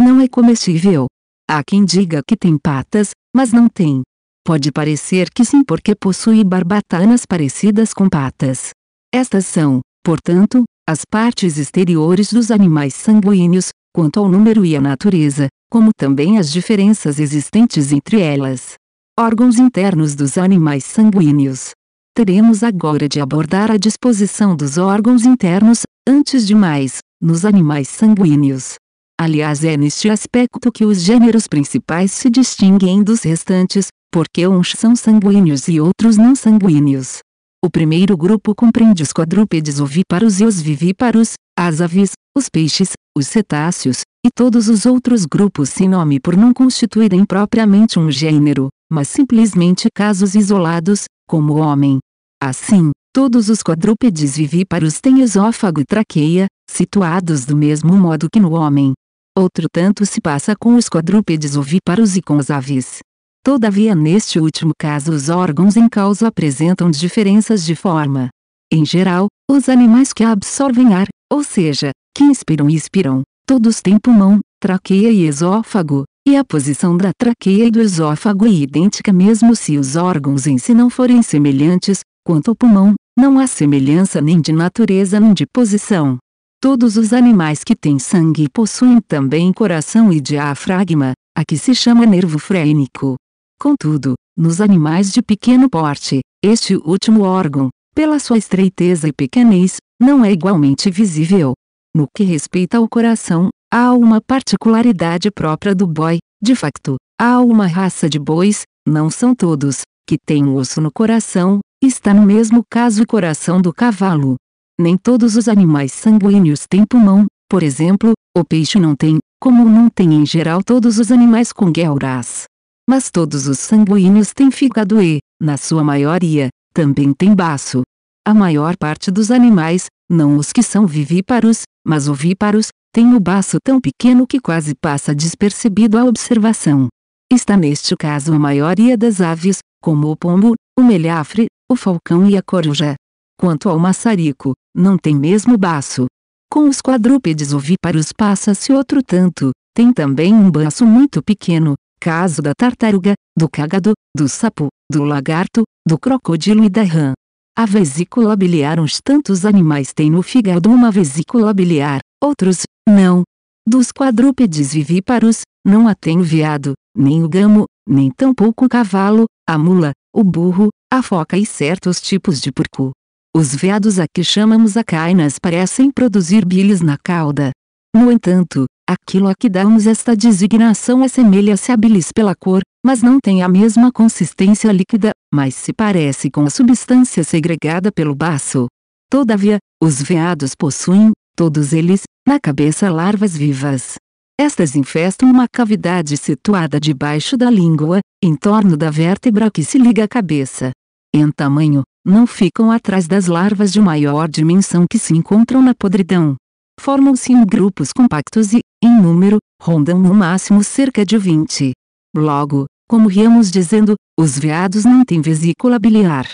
Speaker 1: Não é comestível. Há quem diga que tem patas, mas não tem. Pode parecer que sim porque possui barbatanas parecidas com patas. Estas são, portanto, as partes exteriores dos animais sanguíneos, quanto ao número e à natureza, como também as diferenças existentes entre elas. Órgãos internos dos animais sanguíneos teremos agora de abordar a disposição dos órgãos internos, antes de mais, nos animais sanguíneos. Aliás, é neste aspecto que os gêneros principais se distinguem dos restantes, porque uns são sanguíneos e outros não sanguíneos. O primeiro grupo compreende os quadrúpedes ovíparos e os vivíparos, as aves, os peixes, os cetáceos, e todos os outros grupos sem nome por não constituírem propriamente um gênero, mas simplesmente casos isolados, como homem. Assim, todos os quadrúpedes vivíparos têm esófago e traqueia, situados do mesmo modo que no homem. Outro tanto se passa com os quadrúpedes ovíparos e com as aves. Todavia neste último caso os órgãos em causa apresentam diferenças de forma. Em geral, os animais que absorvem ar, ou seja, que inspiram e expiram, todos têm pulmão, traqueia e esófago e a posição da traqueia e do esôfago é idêntica mesmo se os órgãos em si não forem semelhantes, quanto ao pulmão, não há semelhança nem de natureza nem de posição. Todos os animais que têm sangue possuem também coração e diafragma, a que se chama nervo frênico. Contudo, nos animais de pequeno porte, este último órgão, pela sua estreiteza e pequenez, não é igualmente visível. No que respeita ao coração, Há uma particularidade própria do boi, de facto, há uma raça de bois, não são todos, que tem um osso no coração, está no mesmo caso o coração do cavalo. Nem todos os animais sanguíneos têm pulmão, por exemplo, o peixe não tem, como não tem em geral todos os animais com guelras. Mas todos os sanguíneos têm fígado e, na sua maioria, também têm baço. A maior parte dos animais, não os que são vivíparos, mas ovíparos, tem o baço tão pequeno que quase passa despercebido à observação. Está neste caso a maioria das aves, como o pombo, o melhafre, o falcão e a coruja. Quanto ao maçarico, não tem mesmo baço. Com os quadrúpedes ovíparos passa-se outro tanto, tem também um baço muito pequeno, caso da tartaruga, do cágado, do sapo, do lagarto, do crocodilo e da rã. A vesícula biliar uns tantos animais têm no fígado uma vesícula biliar, outros, não. Dos quadrúpedes vivíparos, não a tem o veado, nem o gamo, nem tampouco o cavalo, a mula, o burro, a foca e certos tipos de porco. Os veados a que chamamos acainas parecem produzir bilis na cauda. No entanto, aquilo a que damos esta designação assemelha-se a bilis pela cor, mas não tem a mesma consistência líquida, mas se parece com a substância segregada pelo baço. Todavia, os veados possuem, todos eles, na cabeça larvas vivas. Estas infestam uma cavidade situada debaixo da língua, em torno da vértebra que se liga à cabeça. Em tamanho, não ficam atrás das larvas de maior dimensão que se encontram na podridão. Formam-se em grupos compactos e, em número, rondam no máximo cerca de 20. Logo, como ríamos dizendo, os veados não têm vesícula biliar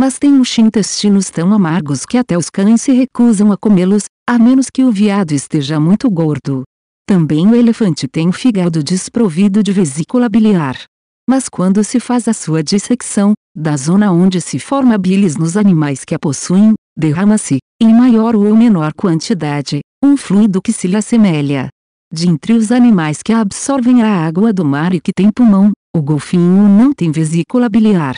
Speaker 1: mas tem uns intestinos tão amargos que até os cães se recusam a comê-los, a menos que o viado esteja muito gordo. Também o elefante tem o fígado desprovido de vesícula biliar. Mas quando se faz a sua dissecção, da zona onde se forma bilis nos animais que a possuem, derrama-se, em maior ou menor quantidade, um fluido que se lhe assemelha. De entre os animais que absorvem a água do mar e que tem pulmão, o golfinho não tem vesícula biliar.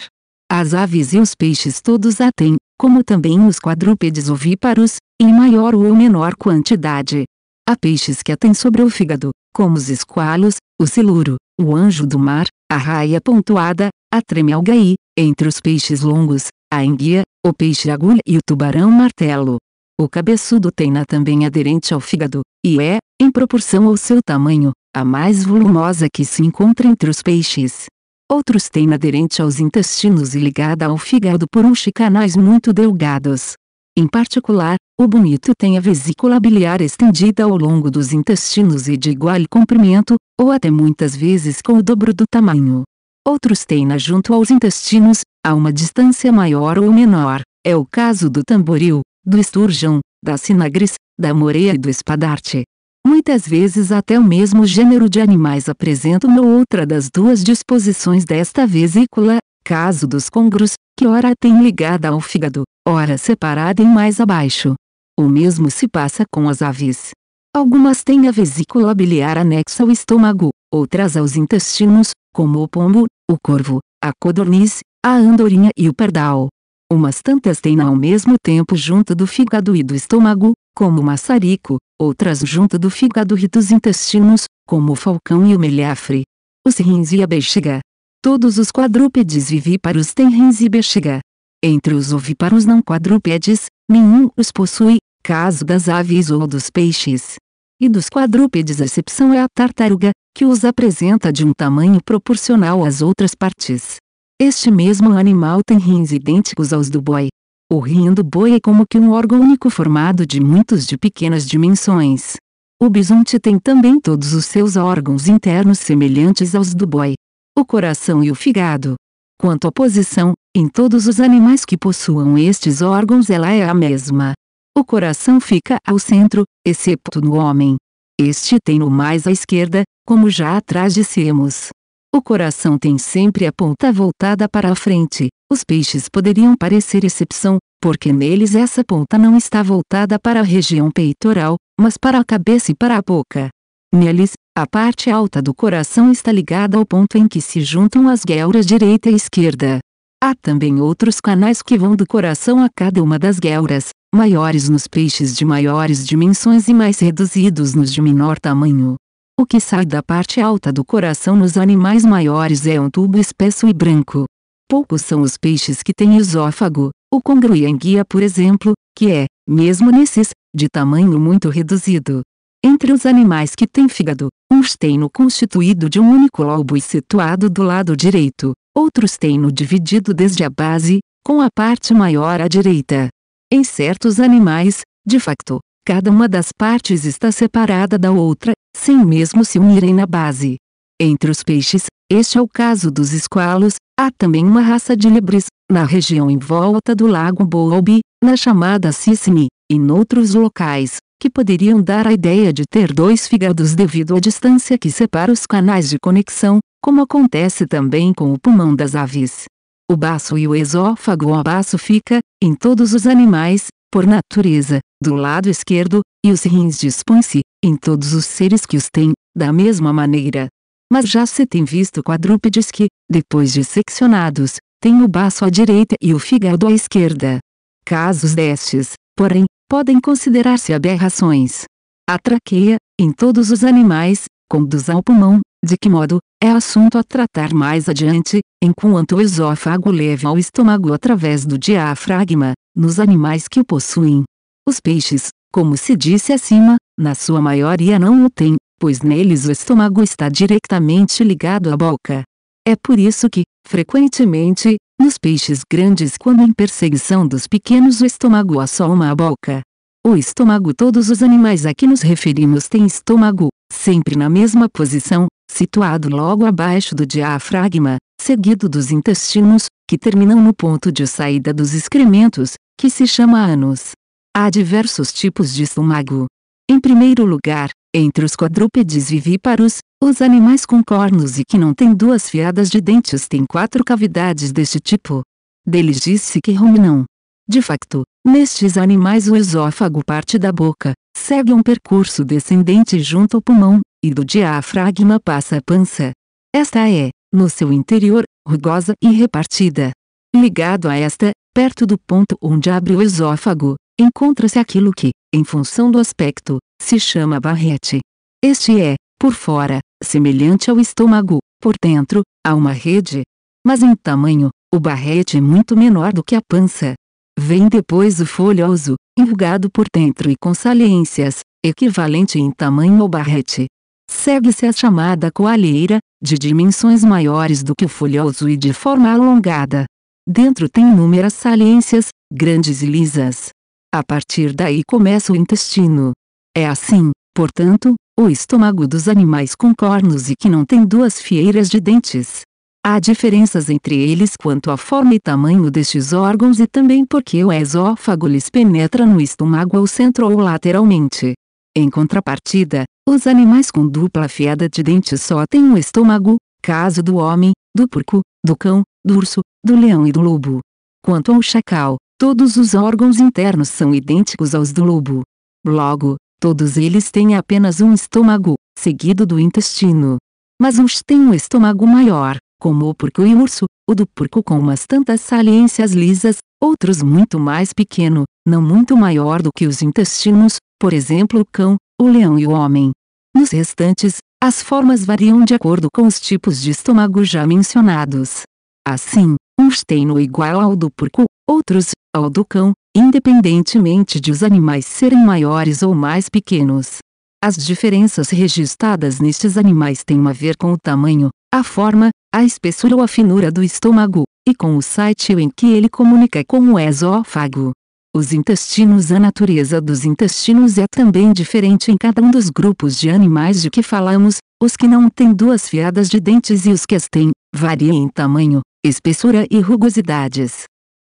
Speaker 1: As aves e os peixes todos a têm, como também os quadrúpedes ovíparos, em maior ou menor quantidade. Há peixes que a têm sobre o fígado, como os esqualos, o siluro, o anjo do mar, a raia pontuada, a tremelgaí, entre os peixes longos, a enguia, o peixe agulha e o tubarão martelo. O cabeçudo tem-na também aderente ao fígado, e é, em proporção ao seu tamanho, a mais volumosa que se encontra entre os peixes outros têm aderente aos intestinos e ligada ao fígado por um chicanais muito delgados. Em particular, o bonito tem a vesícula biliar estendida ao longo dos intestinos e de igual comprimento, ou até muitas vezes com o dobro do tamanho. Outros têm na junto aos intestinos, a uma distância maior ou menor. É o caso do tamboril, do esturjão, da sinagris, da moreia e do espadarte. Muitas vezes até o mesmo gênero de animais apresenta uma outra das duas disposições desta vesícula, caso dos congros, que ora tem ligada ao fígado, ora separada e mais abaixo. O mesmo se passa com as aves. Algumas têm a vesícula biliar anexa ao estômago, outras aos intestinos, como o pombo, o corvo, a codorniz, a andorinha e o pardal. Umas tantas têm ao mesmo tempo junto do fígado e do estômago, como o maçarico, outras junto do fígado e dos intestinos, como o falcão e o milhafre. Os rins e a bexiga. Todos os quadrúpedes vivíparos têm rins e bexiga. Entre os ovíparos não quadrúpedes, nenhum os possui, caso das aves ou dos peixes. E dos quadrúpedes a excepção é a tartaruga, que os apresenta de um tamanho proporcional às outras partes. Este mesmo animal tem rins idênticos aos do boi, o rindo boi é como que um órgão único formado de muitos de pequenas dimensões. O bisonte tem também todos os seus órgãos internos semelhantes aos do boi. O coração e o fígado. Quanto à posição, em todos os animais que possuam estes órgãos ela é a mesma. O coração fica ao centro, excepto no homem. Este tem no mais à esquerda, como já atrás dissemos. O coração tem sempre a ponta voltada para a frente. Os peixes poderiam parecer exceção, porque neles essa ponta não está voltada para a região peitoral, mas para a cabeça e para a boca. Neles, a parte alta do coração está ligada ao ponto em que se juntam as guelras direita e esquerda. Há também outros canais que vão do coração a cada uma das guelras, maiores nos peixes de maiores dimensões e mais reduzidos nos de menor tamanho. O que sai da parte alta do coração nos animais maiores é um tubo espesso e branco. Poucos são os peixes que têm esôfago, o congruianguia por exemplo, que é, mesmo nesses, de tamanho muito reduzido. Entre os animais que têm fígado, uns têm-no constituído de um único lobo e situado do lado direito, outros têm-no dividido desde a base, com a parte maior à direita. Em certos animais, de facto, cada uma das partes está separada da outra, sem mesmo se unirem na base. Entre os peixes, este é o caso dos esqualos, há também uma raça de lebres, na região em volta do lago Boulby, na chamada Sicily, e noutros locais, que poderiam dar a ideia de ter dois fígados devido à distância que separa os canais de conexão, como acontece também com o pulmão das aves. O baço e o esófago ou baço fica, em todos os animais, por natureza, do lado esquerdo, e os rins dispõem-se, em todos os seres que os têm, da mesma maneira. Mas já se tem visto quadrúpedes que, depois de seccionados, têm o baço à direita e o fígado à esquerda. Casos destes, porém, podem considerar-se aberrações. A traqueia, em todos os animais, conduz ao pulmão, de que modo, é assunto a tratar mais adiante, enquanto o esófago leva ao estômago através do diafragma, nos animais que o possuem. Os peixes, como se disse acima, na sua maioria não o tem, pois neles o estômago está diretamente ligado à boca. É por isso que, frequentemente, nos peixes grandes quando em perseguição dos pequenos o estômago assoma a boca. O estômago Todos os animais a que nos referimos têm estômago, sempre na mesma posição, situado logo abaixo do diafragma, seguido dos intestinos, que terminam no ponto de saída dos excrementos, que se chama ânus. Há diversos tipos de estômago. Em primeiro lugar, entre os quadrúpedes vivíparos, os animais com cornos e que não têm duas fiadas de dentes têm quatro cavidades deste tipo. Deles disse que ruminam. De facto, nestes animais o esôfago parte da boca, segue um percurso descendente junto ao pulmão, e do diafragma passa a pança. Esta é, no seu interior, rugosa e repartida. Ligado a esta, perto do ponto onde abre o esôfago, encontra-se aquilo que, em função do aspecto, se chama barrete. Este é, por fora, semelhante ao estômago, por dentro, a uma rede. Mas em tamanho, o barrete é muito menor do que a pança. Vem depois o folhoso, enrugado por dentro e com saliências, equivalente em tamanho ao barrete. Segue-se a chamada coalheira, de dimensões maiores do que o folhoso e de forma alongada. Dentro tem inúmeras saliências, grandes e lisas. A partir daí começa o intestino. É assim, portanto, o estômago dos animais com cornos e que não tem duas fieiras de dentes. Há diferenças entre eles quanto à forma e tamanho destes órgãos e também porque o esófago lhes penetra no estômago ao centro ou lateralmente. Em contrapartida, os animais com dupla fiada de dentes só têm um estômago, caso do homem, do porco, do cão, do urso, do leão e do lobo. Quanto ao chacal, todos os órgãos internos são idênticos aos do lobo. Logo, todos eles têm apenas um estômago, seguido do intestino. Mas uns têm um estômago maior, como o porco e o urso, o do porco com umas tantas saliências lisas, outros muito mais pequeno, não muito maior do que os intestinos, por exemplo o cão, o leão e o homem. Nos restantes, as formas variam de acordo com os tipos de estômago já mencionados. Assim, uns têm no igual ao do porco, outros, ao do cão, independentemente de os animais serem maiores ou mais pequenos. As diferenças registradas nestes animais têm a ver com o tamanho, a forma, a espessura ou a finura do estômago, e com o sítio em que ele comunica com o esófago. Os intestinos A natureza dos intestinos é também diferente em cada um dos grupos de animais de que falamos, os que não têm duas fiadas de dentes e os que as têm, variam em tamanho, espessura e rugosidades.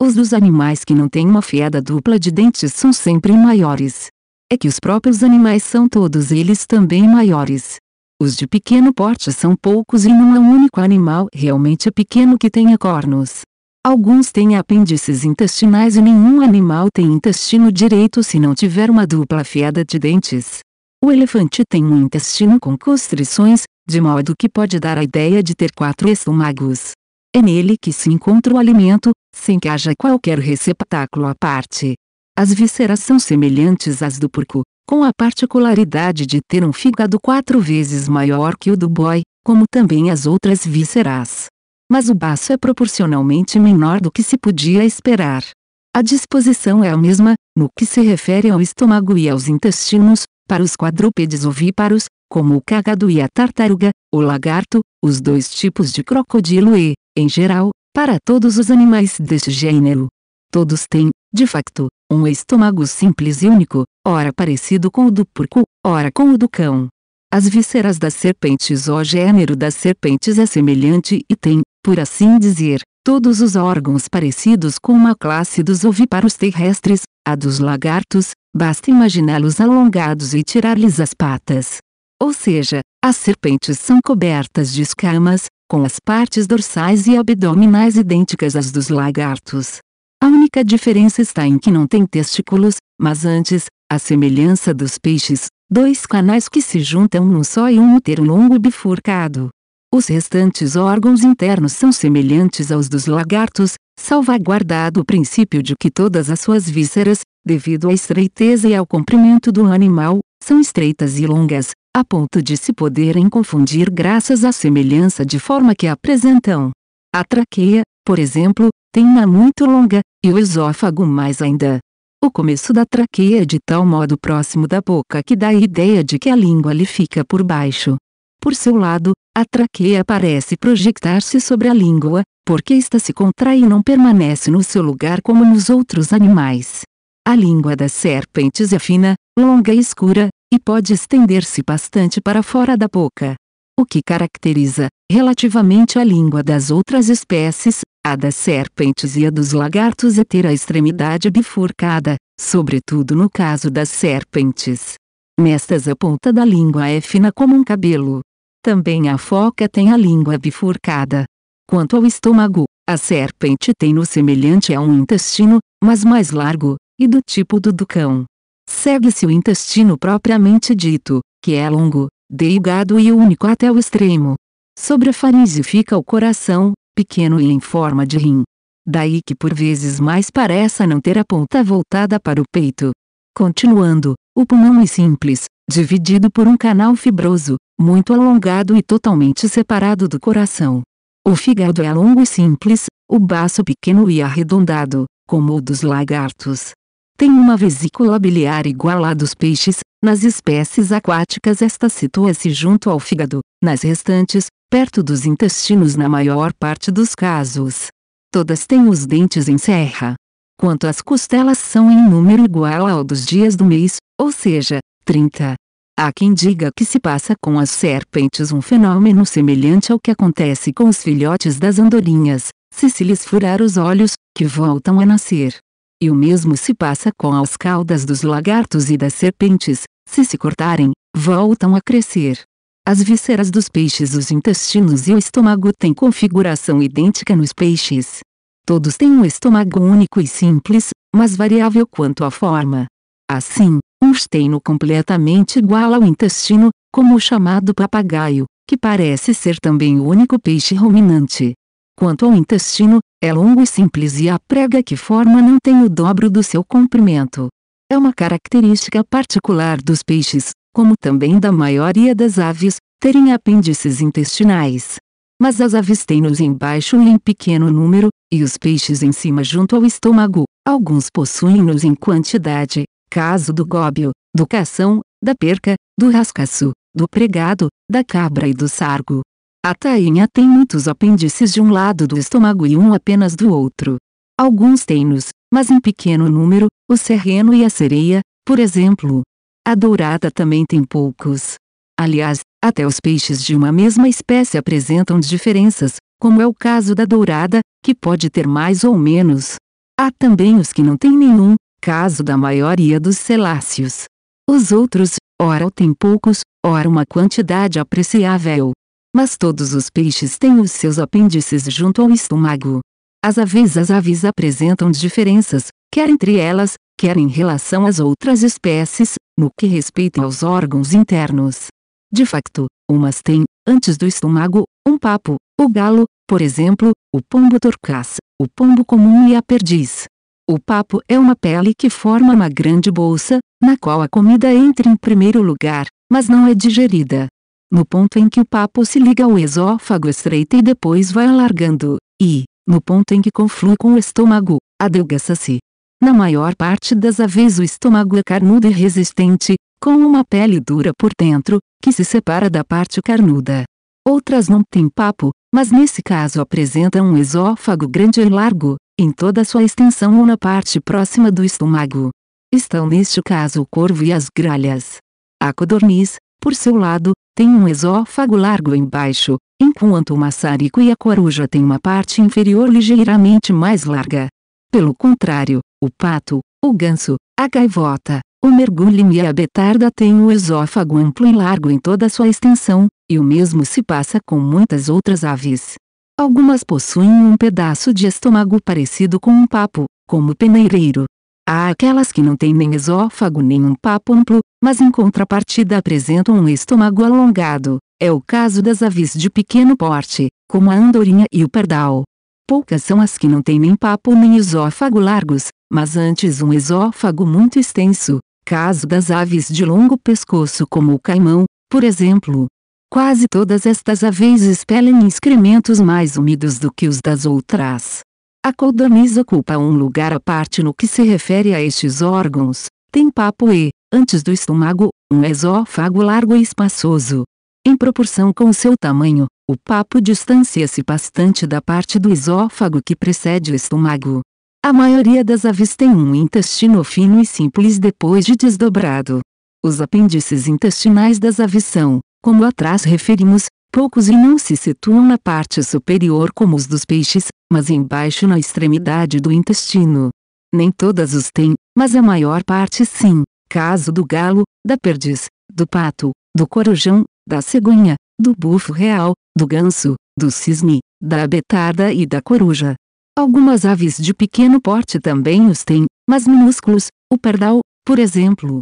Speaker 1: Os dos animais que não têm uma fiada dupla de dentes são sempre maiores. É que os próprios animais são todos eles também maiores. Os de pequeno porte são poucos e não é um único animal realmente pequeno que tenha cornos. Alguns têm apêndices intestinais e nenhum animal tem intestino direito se não tiver uma dupla fiada de dentes. O elefante tem um intestino com constrições, de modo que pode dar a ideia de ter quatro estômagos. É nele que se encontra o alimento, sem que haja qualquer receptáculo à parte. As vísceras são semelhantes às do porco, com a particularidade de ter um fígado quatro vezes maior que o do boi, como também as outras vísceras. Mas o baço é proporcionalmente menor do que se podia esperar. A disposição é a mesma, no que se refere ao estômago e aos intestinos, para os quadrúpedes ovíparos, como o cagado e a tartaruga, o lagarto, os dois tipos de crocodilo e, em geral, para todos os animais deste gênero. Todos têm, de facto, um estômago simples e único, ora parecido com o do porco, ora com o do cão. As vísceras das serpentes O gênero das serpentes é semelhante e tem, por assim dizer, todos os órgãos parecidos com uma classe dos ovíparos terrestres, a dos lagartos, basta imaginá-los alongados e tirar-lhes as patas. Ou seja, as serpentes são cobertas de escamas, com as partes dorsais e abdominais idênticas às dos lagartos. A única diferença está em que não tem testículos, mas antes, a semelhança dos peixes, dois canais que se juntam num só e um útero longo bifurcado. Os restantes órgãos internos são semelhantes aos dos lagartos, salvaguardado o princípio de que todas as suas vísceras, devido à estreiteza e ao comprimento do animal, são estreitas e longas, a ponto de se poderem confundir graças à semelhança de forma que apresentam. A traqueia, por exemplo, tem uma muito longa, e o esôfago mais ainda. O começo da traqueia é de tal modo próximo da boca que dá a ideia de que a língua lhe fica por baixo. Por seu lado, a traqueia parece projetar-se sobre a língua, porque esta se contrai e não permanece no seu lugar como nos outros animais. A língua das serpentes é fina, longa e escura, e pode estender-se bastante para fora da boca. O que caracteriza, relativamente à língua das outras espécies, a das serpentes e a dos lagartos é ter a extremidade bifurcada, sobretudo no caso das serpentes. Nestas a ponta da língua é fina como um cabelo. Também a foca tem a língua bifurcada. Quanto ao estômago, a serpente tem no semelhante a um intestino, mas mais largo, e do tipo do do cão. Segue-se o intestino propriamente dito, que é longo, delgado e único até o extremo. Sobre a faringe fica o coração, pequeno e em forma de rim. Daí que por vezes mais pareça não ter a ponta voltada para o peito. Continuando, o pulmão é simples, dividido por um canal fibroso, muito alongado e totalmente separado do coração. O fígado é longo e simples, o baço pequeno e arredondado, como o dos lagartos tem uma vesícula biliar igual à dos peixes, nas espécies aquáticas esta situa-se junto ao fígado, nas restantes, perto dos intestinos na maior parte dos casos. Todas têm os dentes em serra. Quanto às costelas são em número igual ao dos dias do mês, ou seja, 30. Há quem diga que se passa com as serpentes um fenômeno semelhante ao que acontece com os filhotes das andorinhas, se se lhes furar os olhos, que voltam a nascer. E o mesmo se passa com as caudas dos lagartos e das serpentes, se se cortarem, voltam a crescer. As vísceras dos peixes, os intestinos e o estômago têm configuração idêntica nos peixes. Todos têm um estômago único e simples, mas variável quanto à forma. Assim, um steino completamente igual ao intestino, como o chamado papagaio, que parece ser também o único peixe ruminante. Quanto ao intestino, é longo e simples e a prega que forma não tem o dobro do seu comprimento. É uma característica particular dos peixes, como também da maioria das aves, terem apêndices intestinais. Mas as aves têm-nos embaixo e em pequeno número, e os peixes em cima junto ao estômago. Alguns possuem-nos em quantidade, caso do góbio, do cação, da perca, do rascaço, do pregado, da cabra e do sargo. A tainha tem muitos apêndices de um lado do estômago e um apenas do outro. Alguns têm-nos, mas em pequeno número, o serreno e a sereia, por exemplo. A dourada também tem poucos. Aliás, até os peixes de uma mesma espécie apresentam diferenças, como é o caso da dourada, que pode ter mais ou menos. Há também os que não têm nenhum, caso da maioria dos celáceos. Os outros, ora têm poucos, ora uma quantidade apreciável. Mas todos os peixes têm os seus apêndices junto ao estômago. As aves as aves apresentam diferenças, quer entre elas, quer em relação às outras espécies, no que respeita aos órgãos internos. De facto, umas têm, antes do estômago, um papo, o galo, por exemplo, o pombo torcaz, o pombo comum e a perdiz. O papo é uma pele que forma uma grande bolsa, na qual a comida entra em primeiro lugar, mas não é digerida no ponto em que o papo se liga ao esófago estreita e depois vai alargando, e, no ponto em que conflui com o estômago, adelgaça-se. Na maior parte das aves o estômago é carnudo e resistente, com uma pele dura por dentro, que se separa da parte carnuda. Outras não têm papo, mas nesse caso apresentam um esófago grande e largo, em toda sua extensão ou na parte próxima do estômago. Estão neste caso o corvo e as gralhas. A codorniz, por seu lado, tem um esófago largo embaixo, enquanto o maçarico e a coruja têm uma parte inferior ligeiramente mais larga. Pelo contrário, o pato, o ganso, a gaivota, o mergulho e a betarda têm o esófago amplo e largo em toda sua extensão, e o mesmo se passa com muitas outras aves. Algumas possuem um pedaço de estômago parecido com um papo, como o peneireiro, Há aquelas que não têm nem esófago nem um papo amplo, mas em contrapartida apresentam um estômago alongado. É o caso das aves de pequeno porte, como a andorinha e o pardal. Poucas são as que não têm nem papo nem esófago largos, mas antes um esófago muito extenso, caso das aves de longo pescoço como o caimão, por exemplo. Quase todas estas aves expelem excrementos mais úmidos do que os das outras. A Codamis ocupa um lugar à parte no que se refere a estes órgãos, tem papo e, antes do estômago, um esófago largo e espaçoso. Em proporção com seu tamanho, o papo distancia-se bastante da parte do esófago que precede o estômago. A maioria das aves tem um intestino fino e simples depois de desdobrado. Os apêndices intestinais das aves são, como atrás referimos, poucos e não se situam na parte superior como os dos peixes, mas embaixo na extremidade do intestino. Nem todas os têm, mas a maior parte sim, caso do galo, da perdiz, do pato, do corujão, da cegonha, do bufo real, do ganso, do cisne, da abetarda e da coruja. Algumas aves de pequeno porte também os têm, mas minúsculos, o pardal, por exemplo,